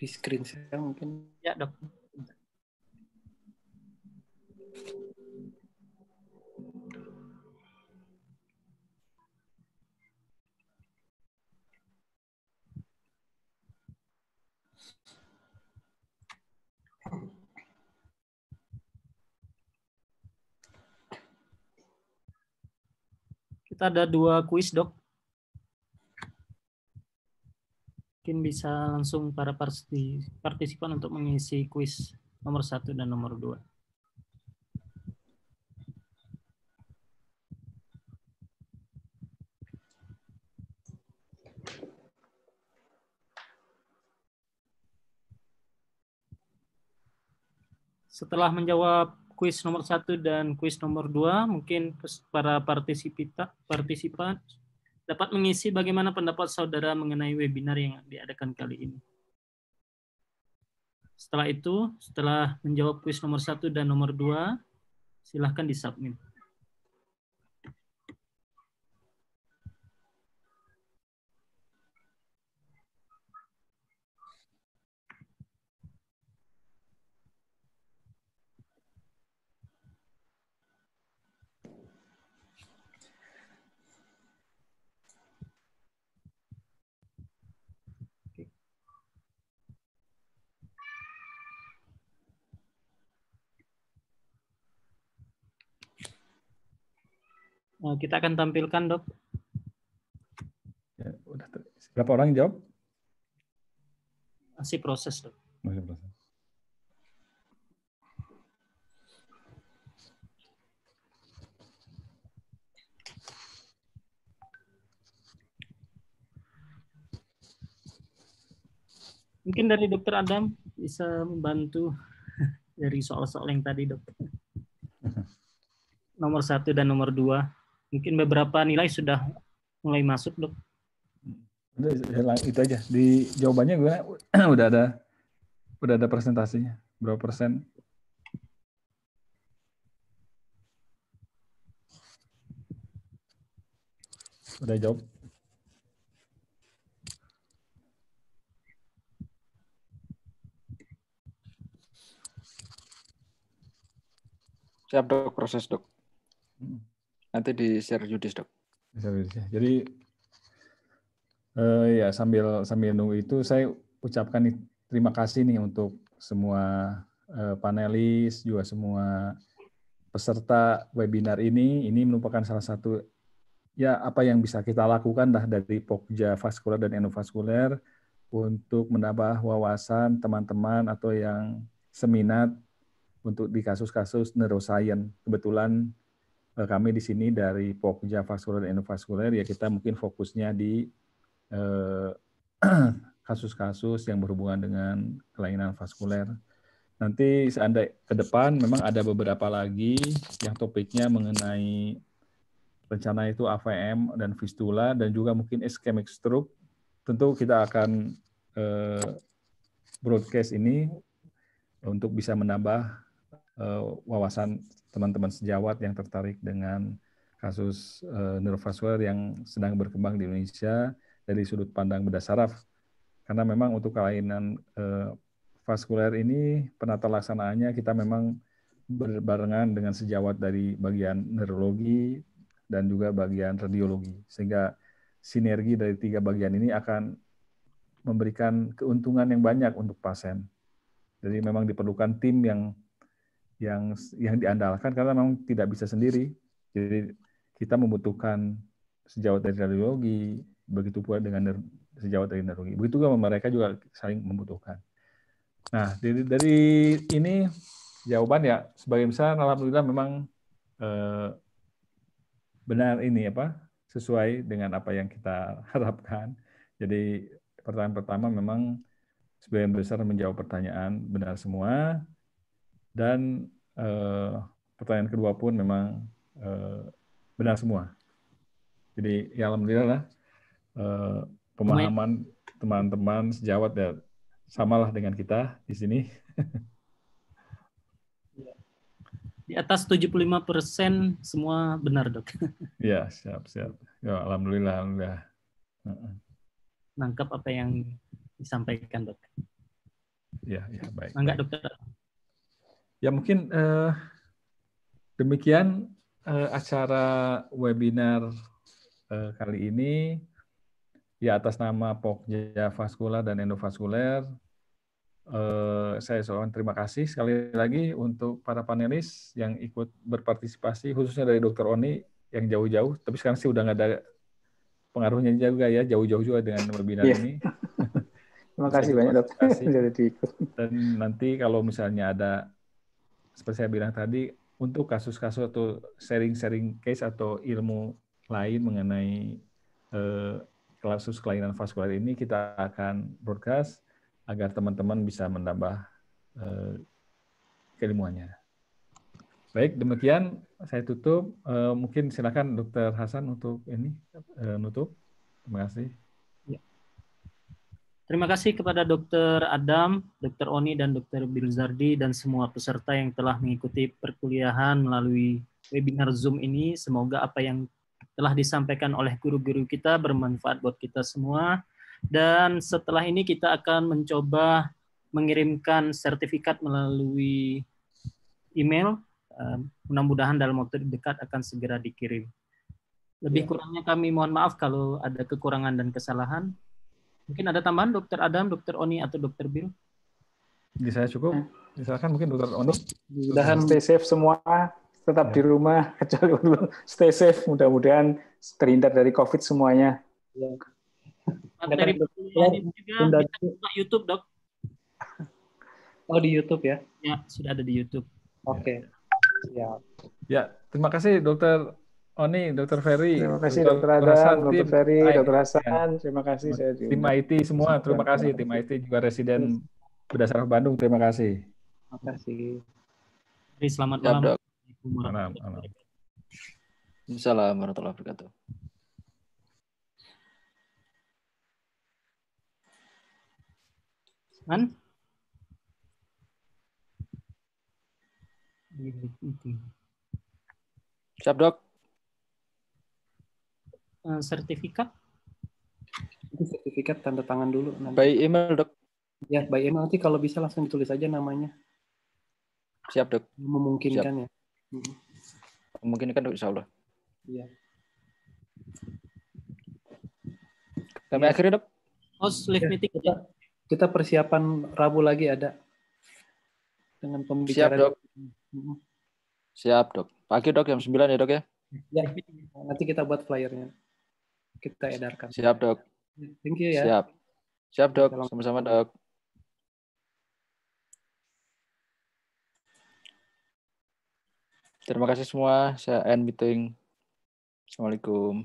di screen saya mungkin. Ya dok. Kita ada dua kuis dok. mungkin bisa langsung para partisipan untuk mengisi kuis nomor satu dan nomor dua. Setelah menjawab kuis nomor satu dan kuis nomor dua, mungkin para partisipan dapat mengisi bagaimana pendapat saudara mengenai webinar yang diadakan kali ini. Setelah itu, setelah menjawab kuis nomor satu dan nomor dua, silahkan disubmit. Nah, kita akan tampilkan, Dok. Ya, Berapa orang yang jawab? Masih proses, Dok. Masih proses. Mungkin dari Dokter Adam bisa membantu dari soal-soal yang tadi, Dok. Mhm. Nomor satu dan nomor dua mungkin beberapa nilai sudah mulai masuk dok itu aja di jawabannya gue udah ada udah ada presentasinya berapa persen udah jawab siap dok proses dok hmm. Nanti di share Yudis dok. Ya. Jadi uh, ya sambil sambil nunggu itu saya ucapkan terima kasih nih untuk semua uh, panelis juga semua peserta webinar ini. Ini merupakan salah satu ya apa yang bisa kita lakukan dah dari Pokja Vaskular dan Endovaskuler untuk menambah wawasan teman-teman atau yang seminat untuk di kasus-kasus neuroscience. Kebetulan Eh, kami di sini dari Pokja Vaskular dan Endovaskular ya kita mungkin fokusnya di eh, kasus-kasus eh, yang berhubungan dengan kelainan vaskuler. Nanti seandainya ke depan memang ada beberapa lagi yang topiknya mengenai rencana itu AVM dan fistula dan juga mungkin ischemic stroke. Tentu kita akan eh, broadcast ini untuk bisa menambah wawasan teman-teman sejawat yang tertarik dengan kasus uh, eh, neurovascular yang sedang berkembang di Indonesia dari sudut pandang bedah saraf. Karena memang untuk kelainan uh, vaskuler ini penata laksanaannya kita memang berbarengan dengan sejawat dari bagian neurologi dan juga bagian radiologi. Sehingga sinergi dari tiga bagian ini akan memberikan keuntungan yang banyak untuk pasien. Jadi memang diperlukan tim yang yang yang diandalkan karena memang tidak bisa sendiri. Jadi kita membutuhkan sejawat dari radiologi, begitu pula dengan sejawat dari neurologi Begitu juga mereka juga saling membutuhkan. Nah, dari, dari ini jawaban ya sebagian besar alhamdulillah memang eh, benar ini apa sesuai dengan apa yang kita harapkan. Jadi pertanyaan pertama memang sebagian besar menjawab pertanyaan benar semua dan uh, pertanyaan kedua pun memang uh, benar semua. Jadi ya alhamdulillah lah uh, pemahaman teman-teman sejawat ya samalah dengan kita di sini. Ya. di atas 75 persen semua benar dok. Ya siap siap. Ya alhamdulillah alhamdulillah. Nangkap apa yang disampaikan dok. Ya ya baik. Enggak dokter. Ya mungkin eh, demikian eh, acara webinar eh, kali ini ya atas nama Pokja Vaskular dan Endovaskuler. Eh, saya seorang terima kasih sekali lagi untuk para panelis yang ikut berpartisipasi khususnya dari Dokter Oni yang jauh-jauh. Tapi sekarang sih udah nggak ada pengaruhnya juga ya jauh-jauh juga dengan webinar yeah. ini. Terima kasih banyak dokter sudah Dan nanti kalau misalnya ada seperti saya bilang tadi, untuk kasus-kasus atau sharing-sharing case atau ilmu lain mengenai eh, kasus kelainan vaskular ini kita akan broadcast agar teman-teman bisa menambah eh, keilmuannya. Baik, demikian saya tutup. Eh, mungkin silakan Dokter Hasan untuk ini eh, nutup. Terima kasih. Terima kasih kepada Dr. Adam, Dr. Oni, dan Dr. Bilzardi, dan semua peserta yang telah mengikuti perkuliahan melalui webinar Zoom ini. Semoga apa yang telah disampaikan oleh guru-guru kita bermanfaat buat kita semua. Dan setelah ini kita akan mencoba mengirimkan sertifikat melalui email. Eh, mudah-mudahan dalam waktu dekat akan segera dikirim. Lebih ya. kurangnya kami mohon maaf kalau ada kekurangan dan kesalahan. Mungkin ada tambahan dokter Adam, dokter Oni atau dokter Bill? Di saya cukup. Eh. Misalkan mungkin dokter Oni. Mudahan stay safe semua, tetap ya. di rumah kecuali dulu stay safe. Mudah-mudahan terhindar dari COVID semuanya. Ya. Materi juga bisa di YouTube dok. Oh di YouTube ya? Ya sudah ada di YouTube. Oke. Okay. Ya. ya terima kasih dokter Oh nih, Dokter Ferry. Terima kasih Dokter Adam, Dokter Ferry, Dokter Hasan. Iya. Terima kasih saya juga. Tim IT semua, terima kasih. Tim IT juga residen berdasarkan Bandung, terima kasih. Terima kasih. Jadi selamat ya, malam. Malam. malam. Assalamualaikum warahmatullahi wabarakatuh. Man? Siap dok. Eh, sertifikat? Itu sertifikat tanda tangan dulu. Nanti. By email dok. Ya by email nanti kalau bisa langsung ditulis aja namanya. Siap dok. Memungkinkan Siap. ya. Memungkinkan dok Insya Allah. Iya. Sampai ya. akhirnya dok. Host live ya, meeting. Kita, kita persiapan Rabu lagi ada dengan pembicaraan. Siap dok. Siap dok. Pagi dok jam 9 ya dok ya. Ya nanti kita buat flyernya kita edarkan. Siap, Dok. Thank you ya. Siap. Siap, Dok. Sama-sama, Dok. Terima kasih semua. Saya end meeting. Assalamualaikum.